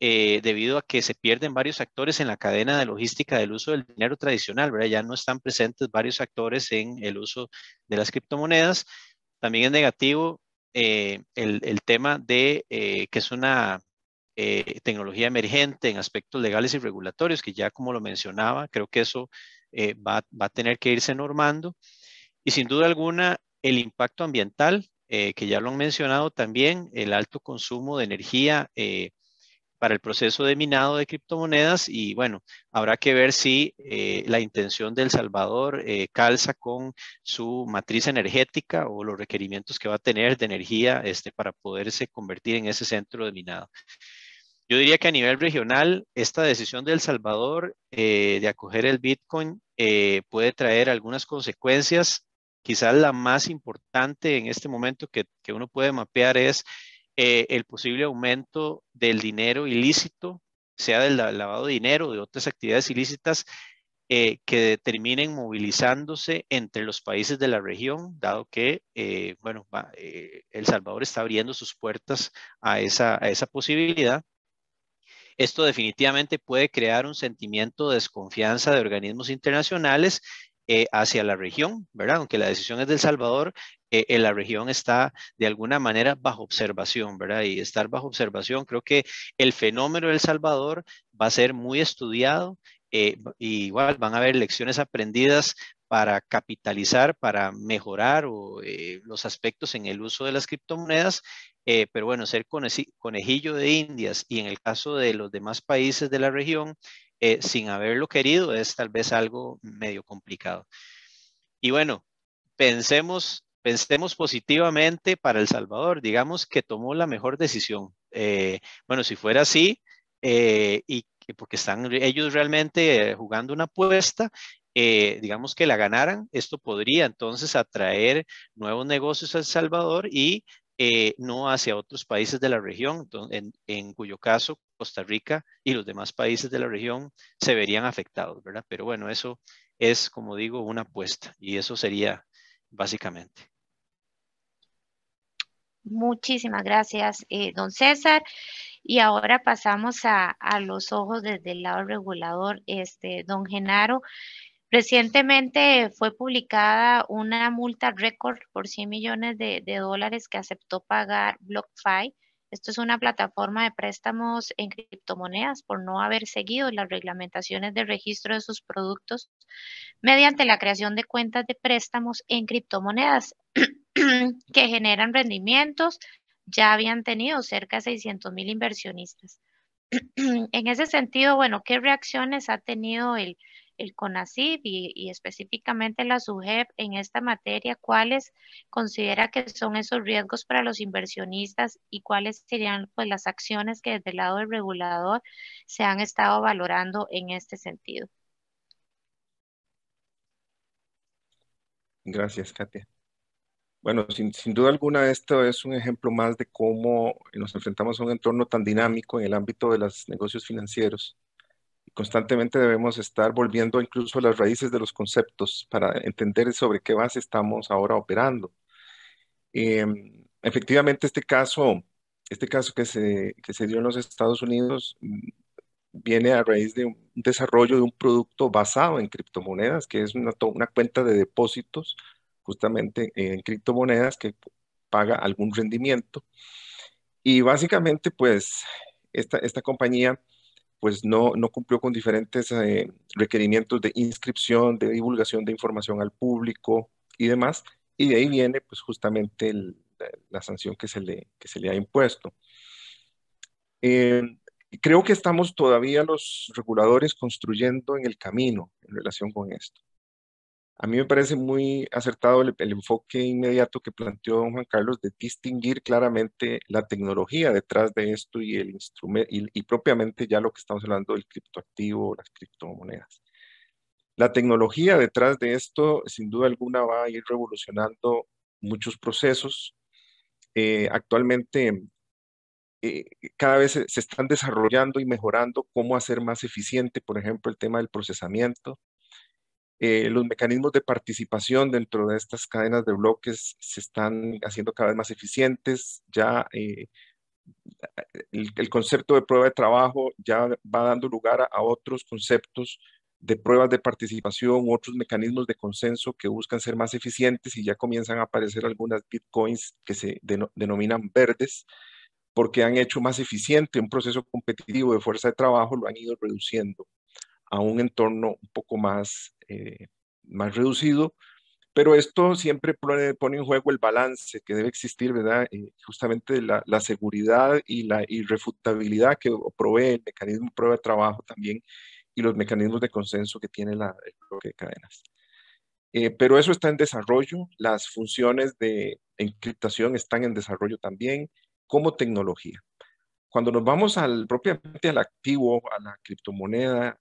debido a que se pierden varios actores en la cadena de logística del uso del dinero tradicional, ¿verdad? Ya no están presentes varios actores en el uso de las criptomonedas, también es negativo eh, el, tema de eh, que es una eh, tecnología emergente en aspectos legales y regulatorios, que ya como lo mencionaba, creo que eso va, va, a tener que irse normando. Y sin duda alguna, el impacto ambiental, que ya lo han mencionado también, el alto consumo de energía para el proceso de minado de criptomonedas y bueno, habrá que ver si eh, la intención del Salvador eh, calza con su matriz energética o los requerimientos que va a tener de energía este, para poderse convertir en ese centro de minado. Yo diría que a nivel regional, esta decisión del Salvador eh, de acoger el Bitcoin puede traer algunas consecuencias. Quizás la más importante en este momento que, que uno puede mapear es eh, el posible aumento del dinero ilícito, sea del lavado de dinero o de otras actividades ilícitas eh, que determinen movilizándose entre los países de la región, dado que, eh, bueno, El Salvador está abriendo sus puertas a a esa posibilidad. Esto definitivamente puede crear un sentimiento de desconfianza de organismos internacionales eh, hacia la región, ¿verdad? Aunque la decisión es del Salvador, eh, en la región está de alguna manera bajo observación, ¿verdad? Y estar bajo observación, creo que el fenómeno del Salvador va a ser muy estudiado. Eh, igual van a haber lecciones aprendidas para capitalizar, para mejorar los aspectos en el uso de las criptomonedas, pero bueno, ser conejillo de indias y en el caso de los demás países de la región, eh, sin haberlo querido es tal vez algo medio complicado. Y bueno, pensemos, pensemos positivamente para El Salvador, digamos que tomó la mejor decisión. Eh, bueno, si fuera así, eh, y porque están ellos realmente jugando una apuesta, digamos que la ganaran, esto podría entonces atraer nuevos negocios a El Salvador y no hacia otros países de la región, en, cuyo caso Costa Rica y los demás países de la región se verían afectados, ¿verdad? Pero bueno, eso es, como digo, una apuesta y eso sería básicamente. Muchísimas gracias, eh, don César. Y ahora pasamos a, los ojos desde el lado regulador, este, don Genaro. Recientemente fue publicada una multa récord por 100 millones de, de, dólares que aceptó pagar BlockFi esto es una plataforma de préstamos en criptomonedas por no haber seguido las reglamentaciones de registro de sus productos mediante la creación de cuentas de préstamos en criptomonedas [clears throat] que generan rendimientos. Ya habían tenido cerca de 600 mil inversionistas. [clears throat] en ese sentido, bueno, ¿qué reacciones ha tenido el, el CONACID y, específicamente la SUGEP en esta materia, cuáles considera que son esos riesgos para los inversionistas y cuáles serían pues, las acciones que desde el lado del regulador se han estado valorando en este sentido. Gracias, Katia. Bueno, sin, sin, duda alguna, esto es un ejemplo más de cómo nos enfrentamos a un entorno tan dinámico en el ámbito de los negocios financieros constantemente debemos estar volviendo incluso a las raíces de los conceptos para entender sobre qué base estamos ahora operando. Em, efectivamente, este caso, este caso que se, se dio en los Estados Unidos mm, viene a raíz de un desarrollo de un producto basado en criptomonedas, que es una, cuenta de depósitos justamente en criptomonedas que paga algún rendimiento. Y básicamente, pues, esta, esta compañía pues no, cumplió con diferentes eh, requerimientos de inscripción, de divulgación de información al público y demás, y de ahí viene pues justamente la, sanción que se le, ha impuesto. Em, creo que estamos todavía los reguladores construyendo en el camino en relación con esto. A mí me parece muy acertado el, enfoque inmediato que planteó don Juan Carlos de distinguir claramente la tecnología detrás de esto y el instrumento y, propiamente ya lo que estamos hablando del criptoactivo, las criptomonedas. La tecnología detrás de esto, sin duda alguna, va a ir revolucionando muchos procesos. Eh, actualmente, eh, cada vez se están desarrollando y mejorando cómo hacer más eficiente, por ejemplo, el tema del procesamiento eh, los mecanismos de participación dentro de estas cadenas de bloques se están haciendo cada vez más eficientes. Ya eh, el, concepto de prueba de trabajo ya va dando lugar a, otros conceptos de pruebas de participación, otros mecanismos de consenso que buscan ser más eficientes y ya comienzan a aparecer algunas bitcoins que se denominan verdes porque han hecho más eficiente un proceso competitivo de fuerza de trabajo, lo han ido reduciendo a un entorno un poco más, eh, más reducido, pero esto siempre pone, en juego el balance que debe existir, ¿verdad? Eh, justamente la, la, seguridad y la irrefutabilidad que provee el mecanismo prueba de trabajo también y los mecanismos de consenso que tiene la, el bloque de cadenas. Eh, pero eso está en desarrollo, las funciones de encriptación están en desarrollo también como tecnología. Cuando nos vamos al, propiamente al activo, a la criptomoneda,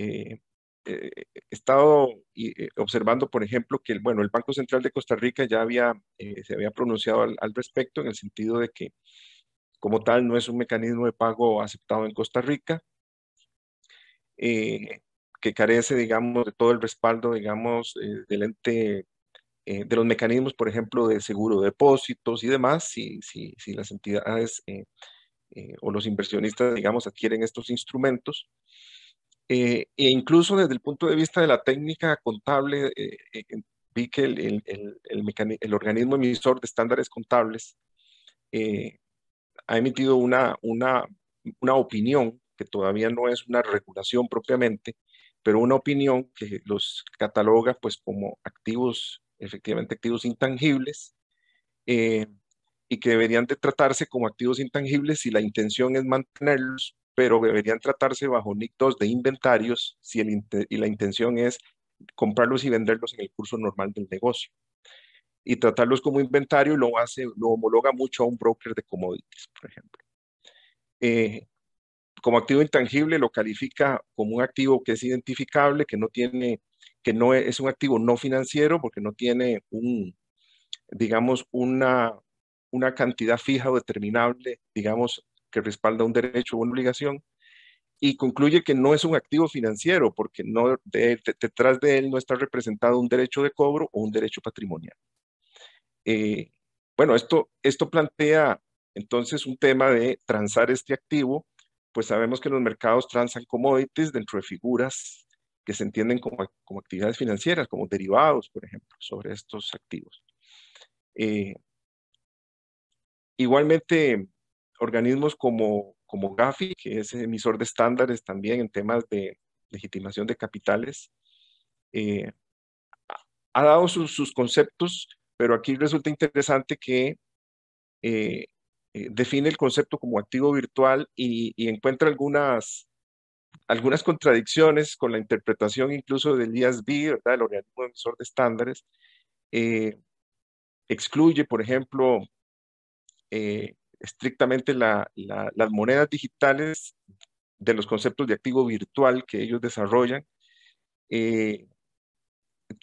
eh, eh, he estado eh, observando, por ejemplo, que el, bueno, el Banco Central de Costa Rica ya había, se había pronunciado al, respecto en el sentido de que como tal no es un mecanismo de pago aceptado en Costa Rica, que carece, digamos, de todo el respaldo, digamos, del ente de los mecanismos, por ejemplo, de seguro de depósitos y demás, si, las entidades o los inversionistas, digamos, adquieren estos instrumentos. Eh, e incluso desde el punto de vista de la técnica contable, eh, eh, vi que el, organismo emisor de estándares contables ha emitido una, opinión que todavía no es una regulación propiamente, pero una opinión que los cataloga pues como activos, efectivamente activos intangibles, y que deberían de tratarse como activos intangibles si la intención es mantenerlos pero deberían tratarse bajo NIC 2 de inventarios si y la intención es comprarlos y venderlos en el curso normal del negocio. Y tratarlos como inventario lo hace, lo homologa mucho a un broker de commodities, por ejemplo. Eh, como activo intangible lo califica como un activo que es identificable, que no tiene, que no es, un activo no financiero porque no tiene un, digamos, una, una cantidad fija o determinable, digamos, que respalda un derecho o una obligación, y concluye que no es un activo financiero porque no, detrás de él no está representado un derecho de cobro o un derecho patrimonial. Eh, bueno, esto, esto plantea entonces un tema de transar este activo, pues sabemos que los mercados transan commodities dentro de figuras que se entienden como, como actividades financieras, como derivados, por ejemplo, sobre estos activos. Eh, igualmente, organismos como, como GAFI, que es emisor de estándares también en temas de legitimación de capitales, eh, ha dado sus, conceptos, pero aquí resulta interesante que eh, eh, define el concepto como activo virtual y, encuentra algunas, algunas contradicciones con la interpretación incluso del IASB, ¿verdad? el organismo emisor de estándares. excluye, por ejemplo, estrictamente las monedas digitales de los conceptos de activo virtual que ellos desarrollan. Eh,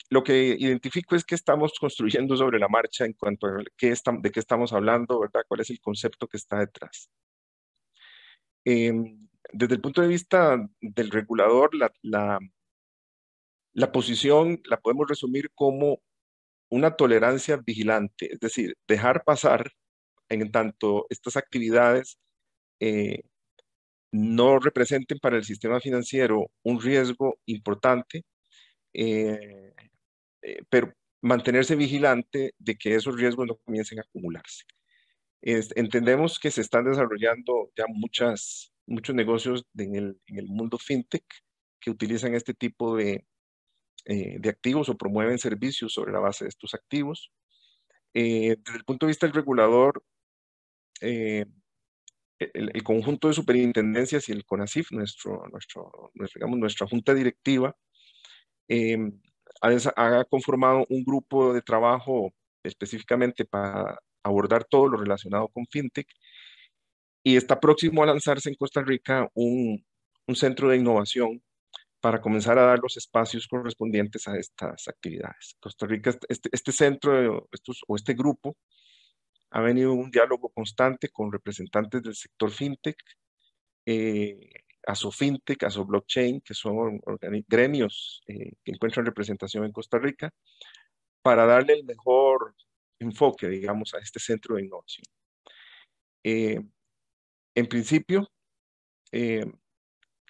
lo que identifico es que estamos construyendo sobre la marcha en cuanto a qué de qué estamos hablando, ¿verdad? ¿Cuál es el concepto que está detrás? Em, desde el punto de vista del regulador, la, la, la posición la podemos resumir como una tolerancia vigilante, es decir, dejar pasar en tanto estas actividades eh, no representen para el sistema financiero un riesgo importante, eh, eh, pero mantenerse vigilante de que esos riesgos no comiencen a acumularse. entendemos que se están desarrollando ya muchas, muchos negocios en, el, mundo fintech que utilizan este tipo de, activos o promueven servicios sobre la base de estos activos. desde el punto de vista del regulador, eh, el, conjunto de superintendencias y el CONACIF, nuestro, nuestro, nuestra junta directiva, eh, ha, conformado un grupo de trabajo específicamente para abordar todo lo relacionado con FinTech y está próximo a lanzarse en Costa Rica un, centro de innovación para comenzar a dar los espacios correspondientes a estas actividades. Costa Rica, este, este centro o este grupo ha venido un diálogo constante con representantes del sector fintech, eh, a su a su blockchain, que son gremios eh, que encuentran representación en Costa Rica, para darle el mejor enfoque, digamos, a este centro de innovación. Eh, en principio,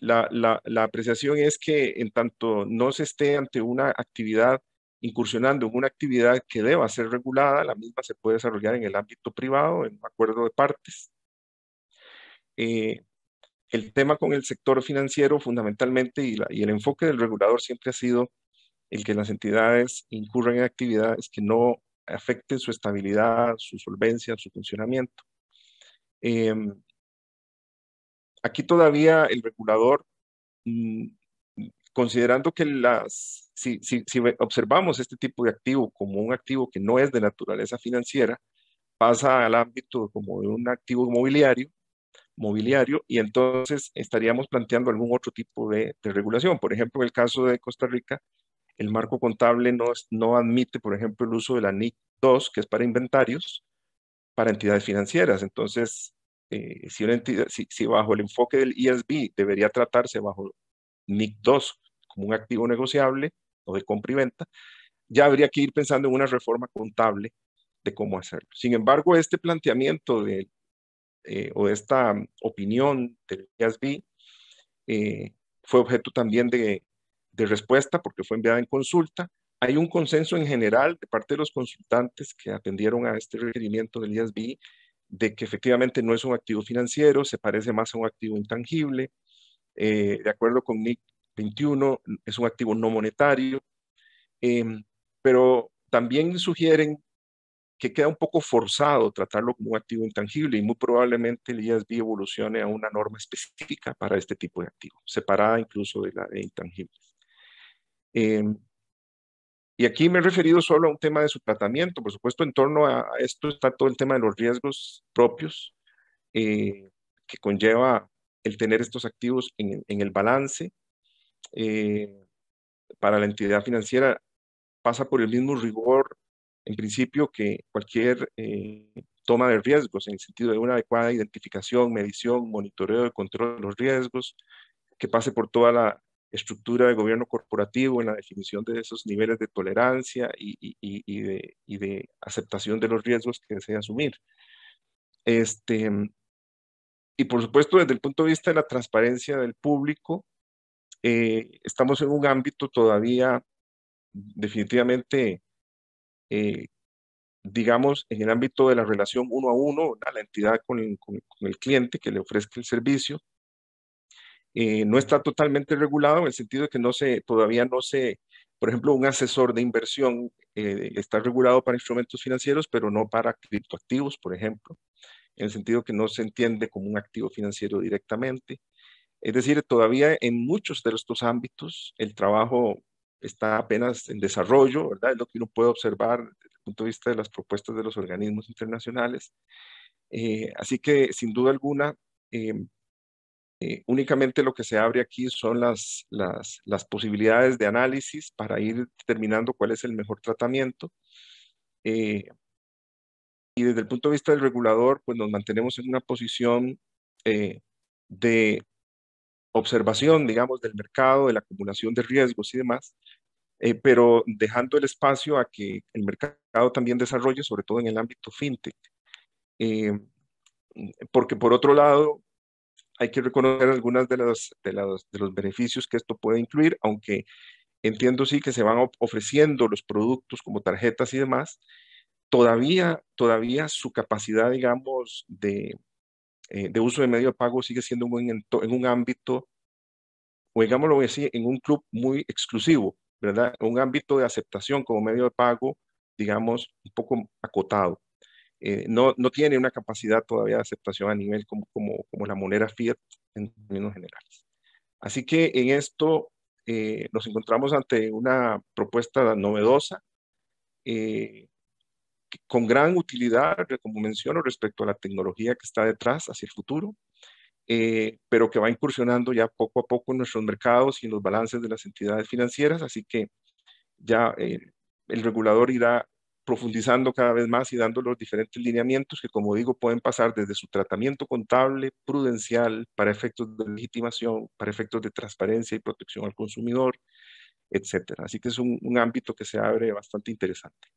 la, la apreciación es que en tanto no se esté ante una actividad incursionando en una actividad que deba ser regulada, la misma se puede desarrollar en el ámbito privado, en un acuerdo de partes. Eh, el tema con el sector financiero fundamentalmente y, el enfoque del regulador siempre ha sido el que las entidades incurran en actividades que no afecten su estabilidad, su solvencia, su funcionamiento. Em, aquí todavía el regulador, mm, considerando que las si, observamos este tipo de activo como un activo que no es de naturaleza financiera, pasa al ámbito como de un activo mobiliario, mobiliario y entonces estaríamos planteando algún otro tipo de, regulación. Por ejemplo, en el caso de Costa Rica, el marco contable no, no admite, por ejemplo, el uso de la NIC 2, que es para inventarios, para entidades financieras. Entonces, eh, si, si, si, bajo el enfoque del ESB debería tratarse bajo NIC 2 como un activo negociable, o de compra y venta, ya habría que ir pensando en una reforma contable de cómo hacerlo. Sin embargo, este planteamiento de, eh, o esta opinión del IASB eh, fue objeto también de, respuesta porque fue enviada en consulta. Hay un consenso en general de parte de los consultantes que atendieron a este requerimiento del IASB de que efectivamente no es un activo financiero, se parece más a un activo intangible. Eh, de acuerdo con Nick 21, es un activo no monetario, em, pero también sugieren que queda un poco forzado tratarlo como un activo intangible y muy probablemente el IASB evolucione a una norma específica para este tipo de activo, separada incluso de la de intangibles. Em, y aquí me he referido solo a un tema de su tratamiento. Por supuesto, en torno a esto está todo el tema de los riesgos propios eh, que conlleva el tener estos activos en, en el balance eh, para la entidad financiera pasa por el mismo rigor, en principio, que cualquier eh, toma de riesgos, en el sentido de una adecuada identificación, medición, monitoreo y control de los riesgos, que pase por toda la estructura de gobierno corporativo en la definición de esos niveles de tolerancia y, de, aceptación de los riesgos que desea asumir. Este, y por supuesto, desde el punto de vista de la transparencia del público, eh, estamos en un ámbito todavía definitivamente, eh, digamos, en el ámbito de la relación uno a uno, a la entidad con el, cliente que le ofrezca el servicio. Eh, no está totalmente regulado en el sentido de que no se, todavía no se, por ejemplo, un asesor de inversión está regulado para instrumentos financieros, pero no para criptoactivos, por ejemplo, en el sentido que no se entiende como un activo financiero directamente. Es decir, todavía en muchos de estos ámbitos el trabajo está apenas en desarrollo, ¿verdad? Es lo que uno puede observar desde el punto de vista de las propuestas de los organismos internacionales. Eh, así que, sin duda alguna, eh, eh, únicamente lo que se abre aquí son las, las, posibilidades de análisis para ir determinando cuál es el mejor tratamiento. y desde el punto de vista del regulador, pues nos mantenemos en una posición de observación, digamos, del mercado, de la acumulación de riesgos y demás, eh, pero dejando el espacio a que el mercado también desarrolle, sobre todo en el ámbito fintech. Eh, porque por otro lado, hay que reconocer algunos de, de, de los beneficios que esto puede incluir, aunque entiendo sí que se van ofreciendo los productos como tarjetas y demás, todavía, todavía su capacidad, digamos, de, eh, de uso de medio de pago sigue siendo en, un ámbito, o digámoslo decir, en un club muy exclusivo, ¿verdad? Un ámbito de aceptación como medio de pago, digamos, un poco acotado. Eh, no, no tiene una capacidad todavía de aceptación a nivel como, como, como la moneda fiat en términos generales. Así que en esto eh, nos encontramos ante una propuesta novedosa, eh, con gran utilidad, como menciono, respecto a la tecnología que está detrás hacia el futuro, eh, pero que va incursionando ya poco a poco en nuestros mercados y en los balances de las entidades financieras, así que ya eh, el regulador irá profundizando cada vez más y dando los diferentes lineamientos que, como digo, pueden pasar desde su tratamiento contable, prudencial, para efectos de legitimación, para efectos de transparencia y protección al consumidor, etcétera. Así que es un ámbito que se abre bastante interesante.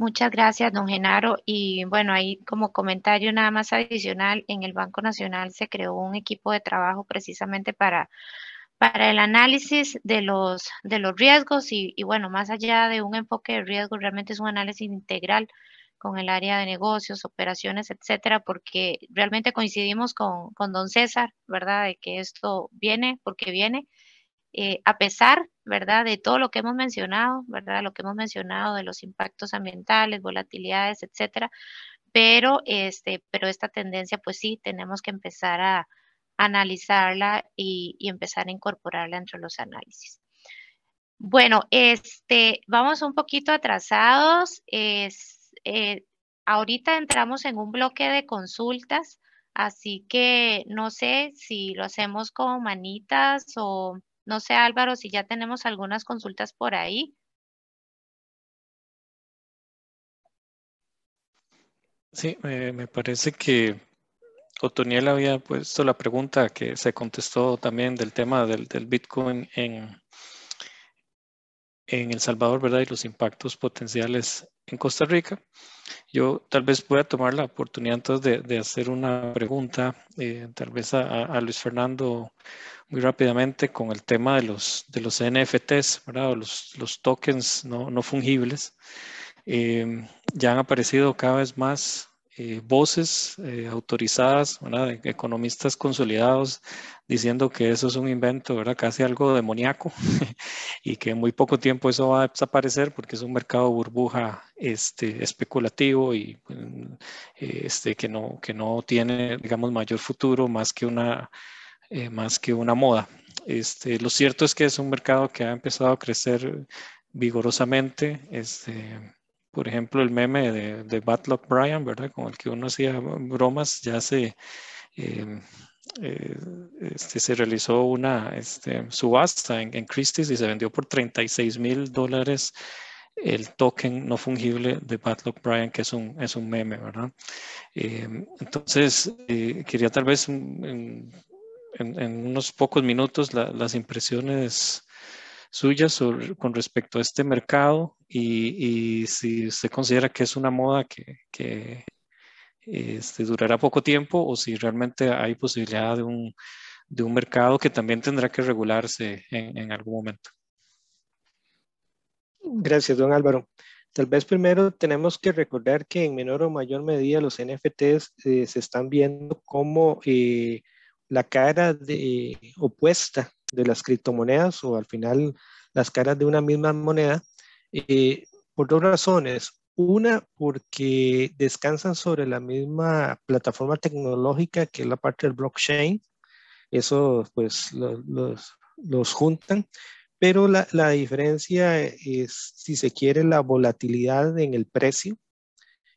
Muchas gracias, don Genaro. Y bueno, ahí como comentario nada más adicional, en el Banco Nacional se creó un equipo de trabajo precisamente para, para el análisis de los, de los riesgos y, y bueno, más allá de un enfoque de riesgo, realmente es un análisis integral con el área de negocios, operaciones, etcétera, porque realmente coincidimos con, con don César, ¿verdad? De que esto viene porque viene eh, a pesar, ¿verdad?, de todo lo que hemos mencionado, ¿verdad?, lo que hemos mencionado de los impactos ambientales, volatilidades, etcétera, pero, este, pero esta tendencia, pues sí, tenemos que empezar a analizarla y, empezar a incorporarla entre los análisis. Bueno, este, vamos un poquito atrasados. Eh, ahorita entramos en un bloque de consultas, así que no sé si lo hacemos con manitas o no sé, Álvaro, si ya tenemos algunas consultas por ahí. Sí, me parece que Otoniel había puesto la pregunta que se contestó también del tema del, Bitcoin en, en El Salvador, ¿verdad? Y los impactos potenciales en Costa Rica. Yo tal vez voy a tomar la oportunidad entonces de, hacer una pregunta, eh, tal vez a, Luis Fernando muy rápidamente con el tema de los, de los NFTs, ¿verdad? los, los tokens no, fungibles. Eh, ya han aparecido cada vez más eh, voces eh, autorizadas, economistas consolidados, diciendo que eso es un invento, era casi algo demoníaco, [laughs] y que en muy poco tiempo eso va a desaparecer porque es un mercado burbuja este, especulativo y mm, eh, este, que, no, que no tiene, digamos, mayor futuro más que una, más que una moda. Este, lo cierto es que es un mercado que ha empezado a crecer vigorosamente. Este, por ejemplo, el meme de, Batlock Bryan, Brian, ¿verdad? Con el que uno hacía bromas, ya se, em, eh, este, se realizó una este, subasta en, Christie's y se vendió por 36 mil dólares el token no fungible de Batlock Brian, que es un, es un meme, ¿verdad? Em, entonces, eh, quería tal vez mm, en, unos pocos minutos las impresiones suyas con respecto a este mercado y, y, si se considera que es una moda que, que este, durará poco tiempo o si realmente hay posibilidad de un, de un mercado que también tendrá que regularse en, en algún momento. Gracias, don Álvaro. Tal vez primero tenemos que recordar que en menor o mayor medida los NFTs eh, se están viendo como eh, la cara de, opuesta de las criptomonedas o al final las caras de una misma moneda, eh, por dos razones. Una, porque descansan sobre la misma plataforma tecnológica que es la parte del blockchain. Eso pues los, los, juntan. Pero la, la, diferencia es, si se quiere, la volatilidad en el precio.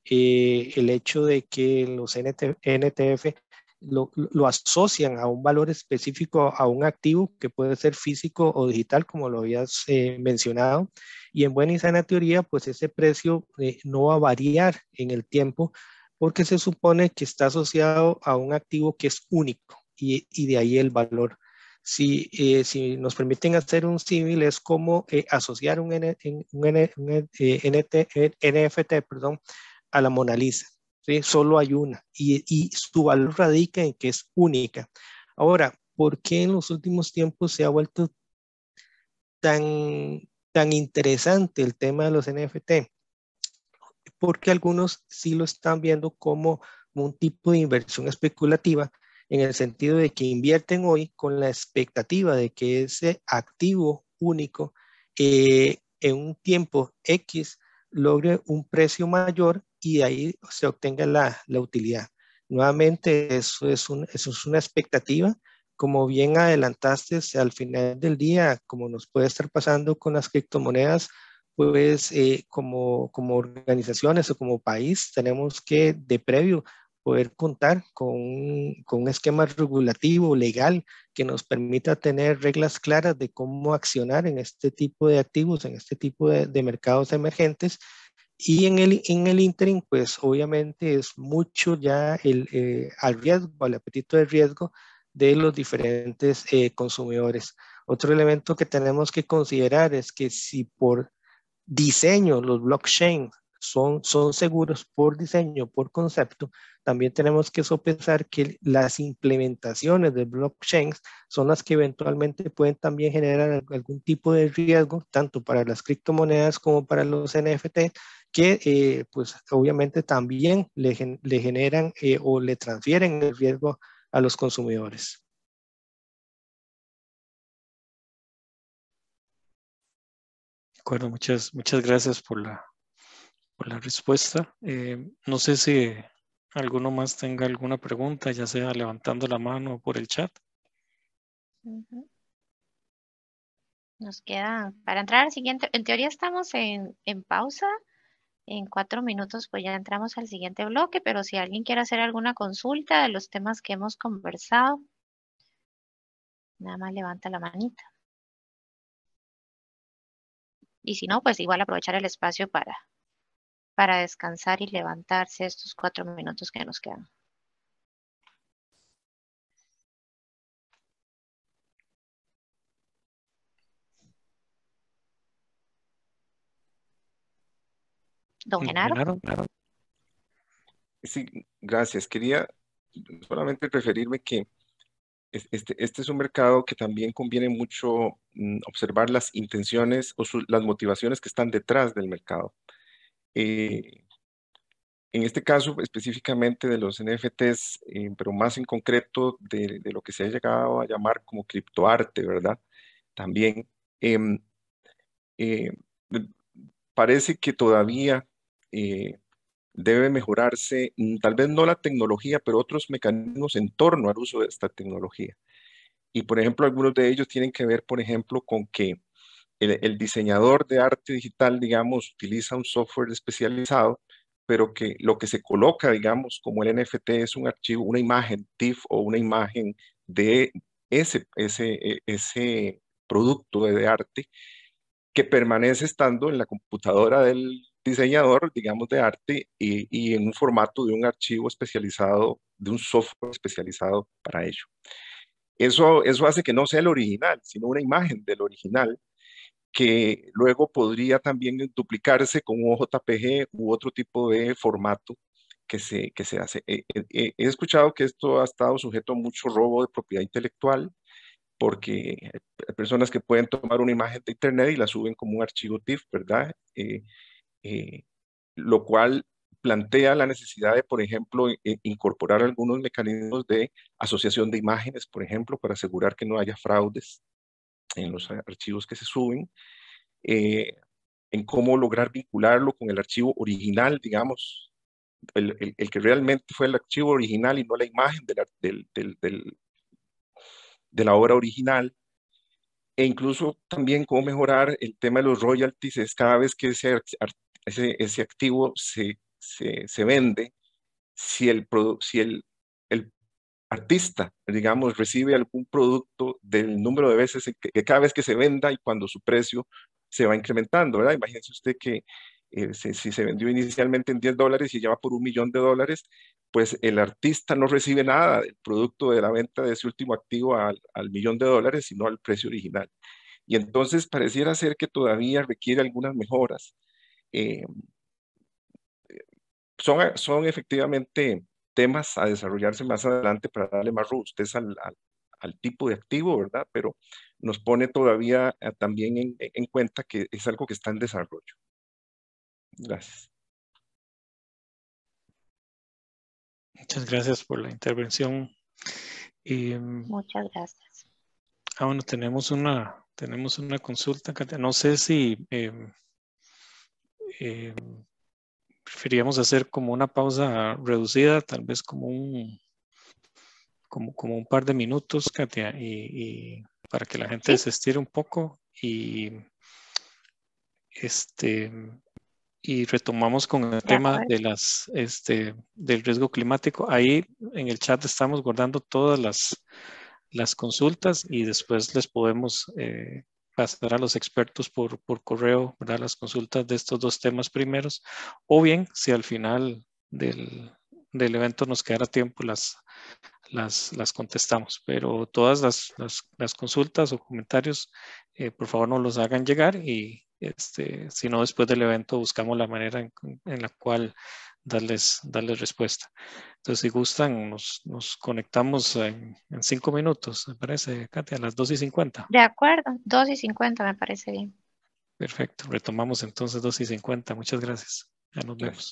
Eh, el hecho de que los NTF lo, asocian a un valor específico, a un activo que puede ser físico o digital, como lo habías eh, mencionado. Y en buena y sana teoría, pues ese precio eh, no va a variar en el tiempo porque se supone que está asociado a un activo que es único y, de ahí el valor. Si, eh, si, nos permiten hacer un símil, es como asociar un, un, N, NFT perdón, a la Mona Lisa ¿sí? Solo hay una y, su valor radica en que es única. Ahora, ¿por qué en los últimos tiempos se ha vuelto tan, tan interesante el tema de los NFT? Porque algunos sí lo están viendo como un tipo de inversión especulativa en el sentido de que invierten hoy con la expectativa de que ese activo único eh, en un tiempo X logre un precio mayor y ahí se obtenga la, utilidad. Nuevamente, eso es, eso es una expectativa. Como bien adelantaste, al final del día, como nos puede estar pasando con las criptomonedas, pues eh, como, como organizaciones o como país tenemos que de previo poder contar con, con, un esquema regulativo, legal, que nos permita tener reglas claras de cómo accionar en este tipo de activos, en este tipo de, de mercados emergentes y en el, en el interim, pues obviamente es mucho ya el, eh, al riesgo, al apetito de riesgo de los diferentes eh, consumidores. Otro elemento que tenemos que considerar es que si por diseño los blockchains son, son seguros por diseño, por concepto, también tenemos que sopesar que las implementaciones de blockchains son las que eventualmente pueden también generar algún tipo de riesgo, tanto para las criptomonedas como para los NFT, que eh, pues obviamente también le, generan eh, o le transfieren el riesgo a los consumidores. muchas, muchas gracias por la, respuesta. Eh, no sé si alguno más tenga alguna pregunta, ya sea levantando la mano o por el chat. Nos queda para entrar al siguiente. En teoría estamos en pausa en cuatro minutos pues ya entramos al siguiente bloque, pero si alguien quiere hacer alguna consulta de los temas que hemos conversado, nada más levanta la manita. Y si no, pues igual aprovechar el espacio para, para descansar y levantarse estos cuatro minutos que nos quedan. Don Sí, gracias. Quería solamente referirme que este, este, es un mercado que también conviene mucho mm, observar las intenciones o las motivaciones que están detrás del mercado. Eh, en este caso específicamente de los NFTs, eh, pero más en concreto de, lo que se ha llegado a llamar como criptoarte, ¿verdad? También em, eh, parece que todavía eh, debe mejorarse, mm, tal vez no la tecnología, pero otros mecanismos en torno al uso de esta tecnología. Y, por ejemplo, algunos de ellos tienen que ver, por ejemplo, con que el, diseñador de arte digital, digamos, utiliza un software especializado, pero que lo que se coloca, digamos, como el NFT es un archivo, una imagen TIFF o una imagen de ese, ese, e, ese producto de arte que permanece estando en la computadora del diseñador, digamos, de arte y, y, en un formato de un archivo especializado, de un software especializado para ello. Eso, eso hace que no sea el original, sino una imagen del original que luego podría también duplicarse con un JPG u otro tipo de formato que se, que se hace. Eh, eh, eh, he, escuchado que esto ha estado sujeto a mucho robo de propiedad intelectual, porque hay personas que pueden tomar una imagen de internet y la suben como un archivo TIFF, ¿verdad? Eh, lo cual plantea la necesidad de, por ejemplo, incorporar algunos mecanismos de asociación de imágenes, por ejemplo, para asegurar que no haya fraudes en los archivos que se suben, eh, en cómo lograr vincularlo con el archivo original, digamos, el, que realmente fue el archivo original y no la imagen de la, de la obra original e incluso también cómo mejorar el tema de los royalties cada vez que ese ese, activo se, vende si, el, si el, artista, digamos, recibe algún producto del número de veces que, cada vez que se venda y cuando su precio se va incrementando, ¿verdad? Imagínense usted que eh, si se vendió inicialmente en 10 dólares y ya por un millón de dólares, pues el artista no recibe nada del producto de la venta de ese último activo al, al millón de dólares, sino al precio original. Y entonces pareciera ser que todavía requiere algunas mejoras eh, son, eh, son efectivamente temas a desarrollarse más adelante para darle más robustez al, al, tipo de activo, ¿verdad? Pero nos pone todavía eh, también en, cuenta que es algo que está en desarrollo. Gracias. Muchas gracias por la intervención. Em, Muchas gracias. Ah, bueno, tenemos una, tenemos una consulta, No sé si em, eh, preferíamos hacer como una pausa reducida, tal vez como un, como, como un par de minutos, Katia, y, para que la gente se estire un poco y, este, y retomamos con el tema de las, este, del riesgo climático. Ahí en el chat estamos guardando todas las, las consultas y después les podemos eh, pasar a los expertos por, por correo, ¿verdad? las consultas de estos dos temas primeros, o bien si al final del, del evento nos quedará tiempo, las, las, las contestamos. Pero todas las, las, consultas o comentarios, eh, por favor, nos los hagan llegar y este, si no, después del evento buscamos la manera en, en la cual darles, darles respuesta. Entonces, si gustan, nos, nos conectamos en, cinco minutos, me parece, Katia, a las 2 y 50. De acuerdo, 2 y 50 me parece bien. Perfecto, retomamos entonces 2 y 50. Muchas gracias. Ya nos vemos.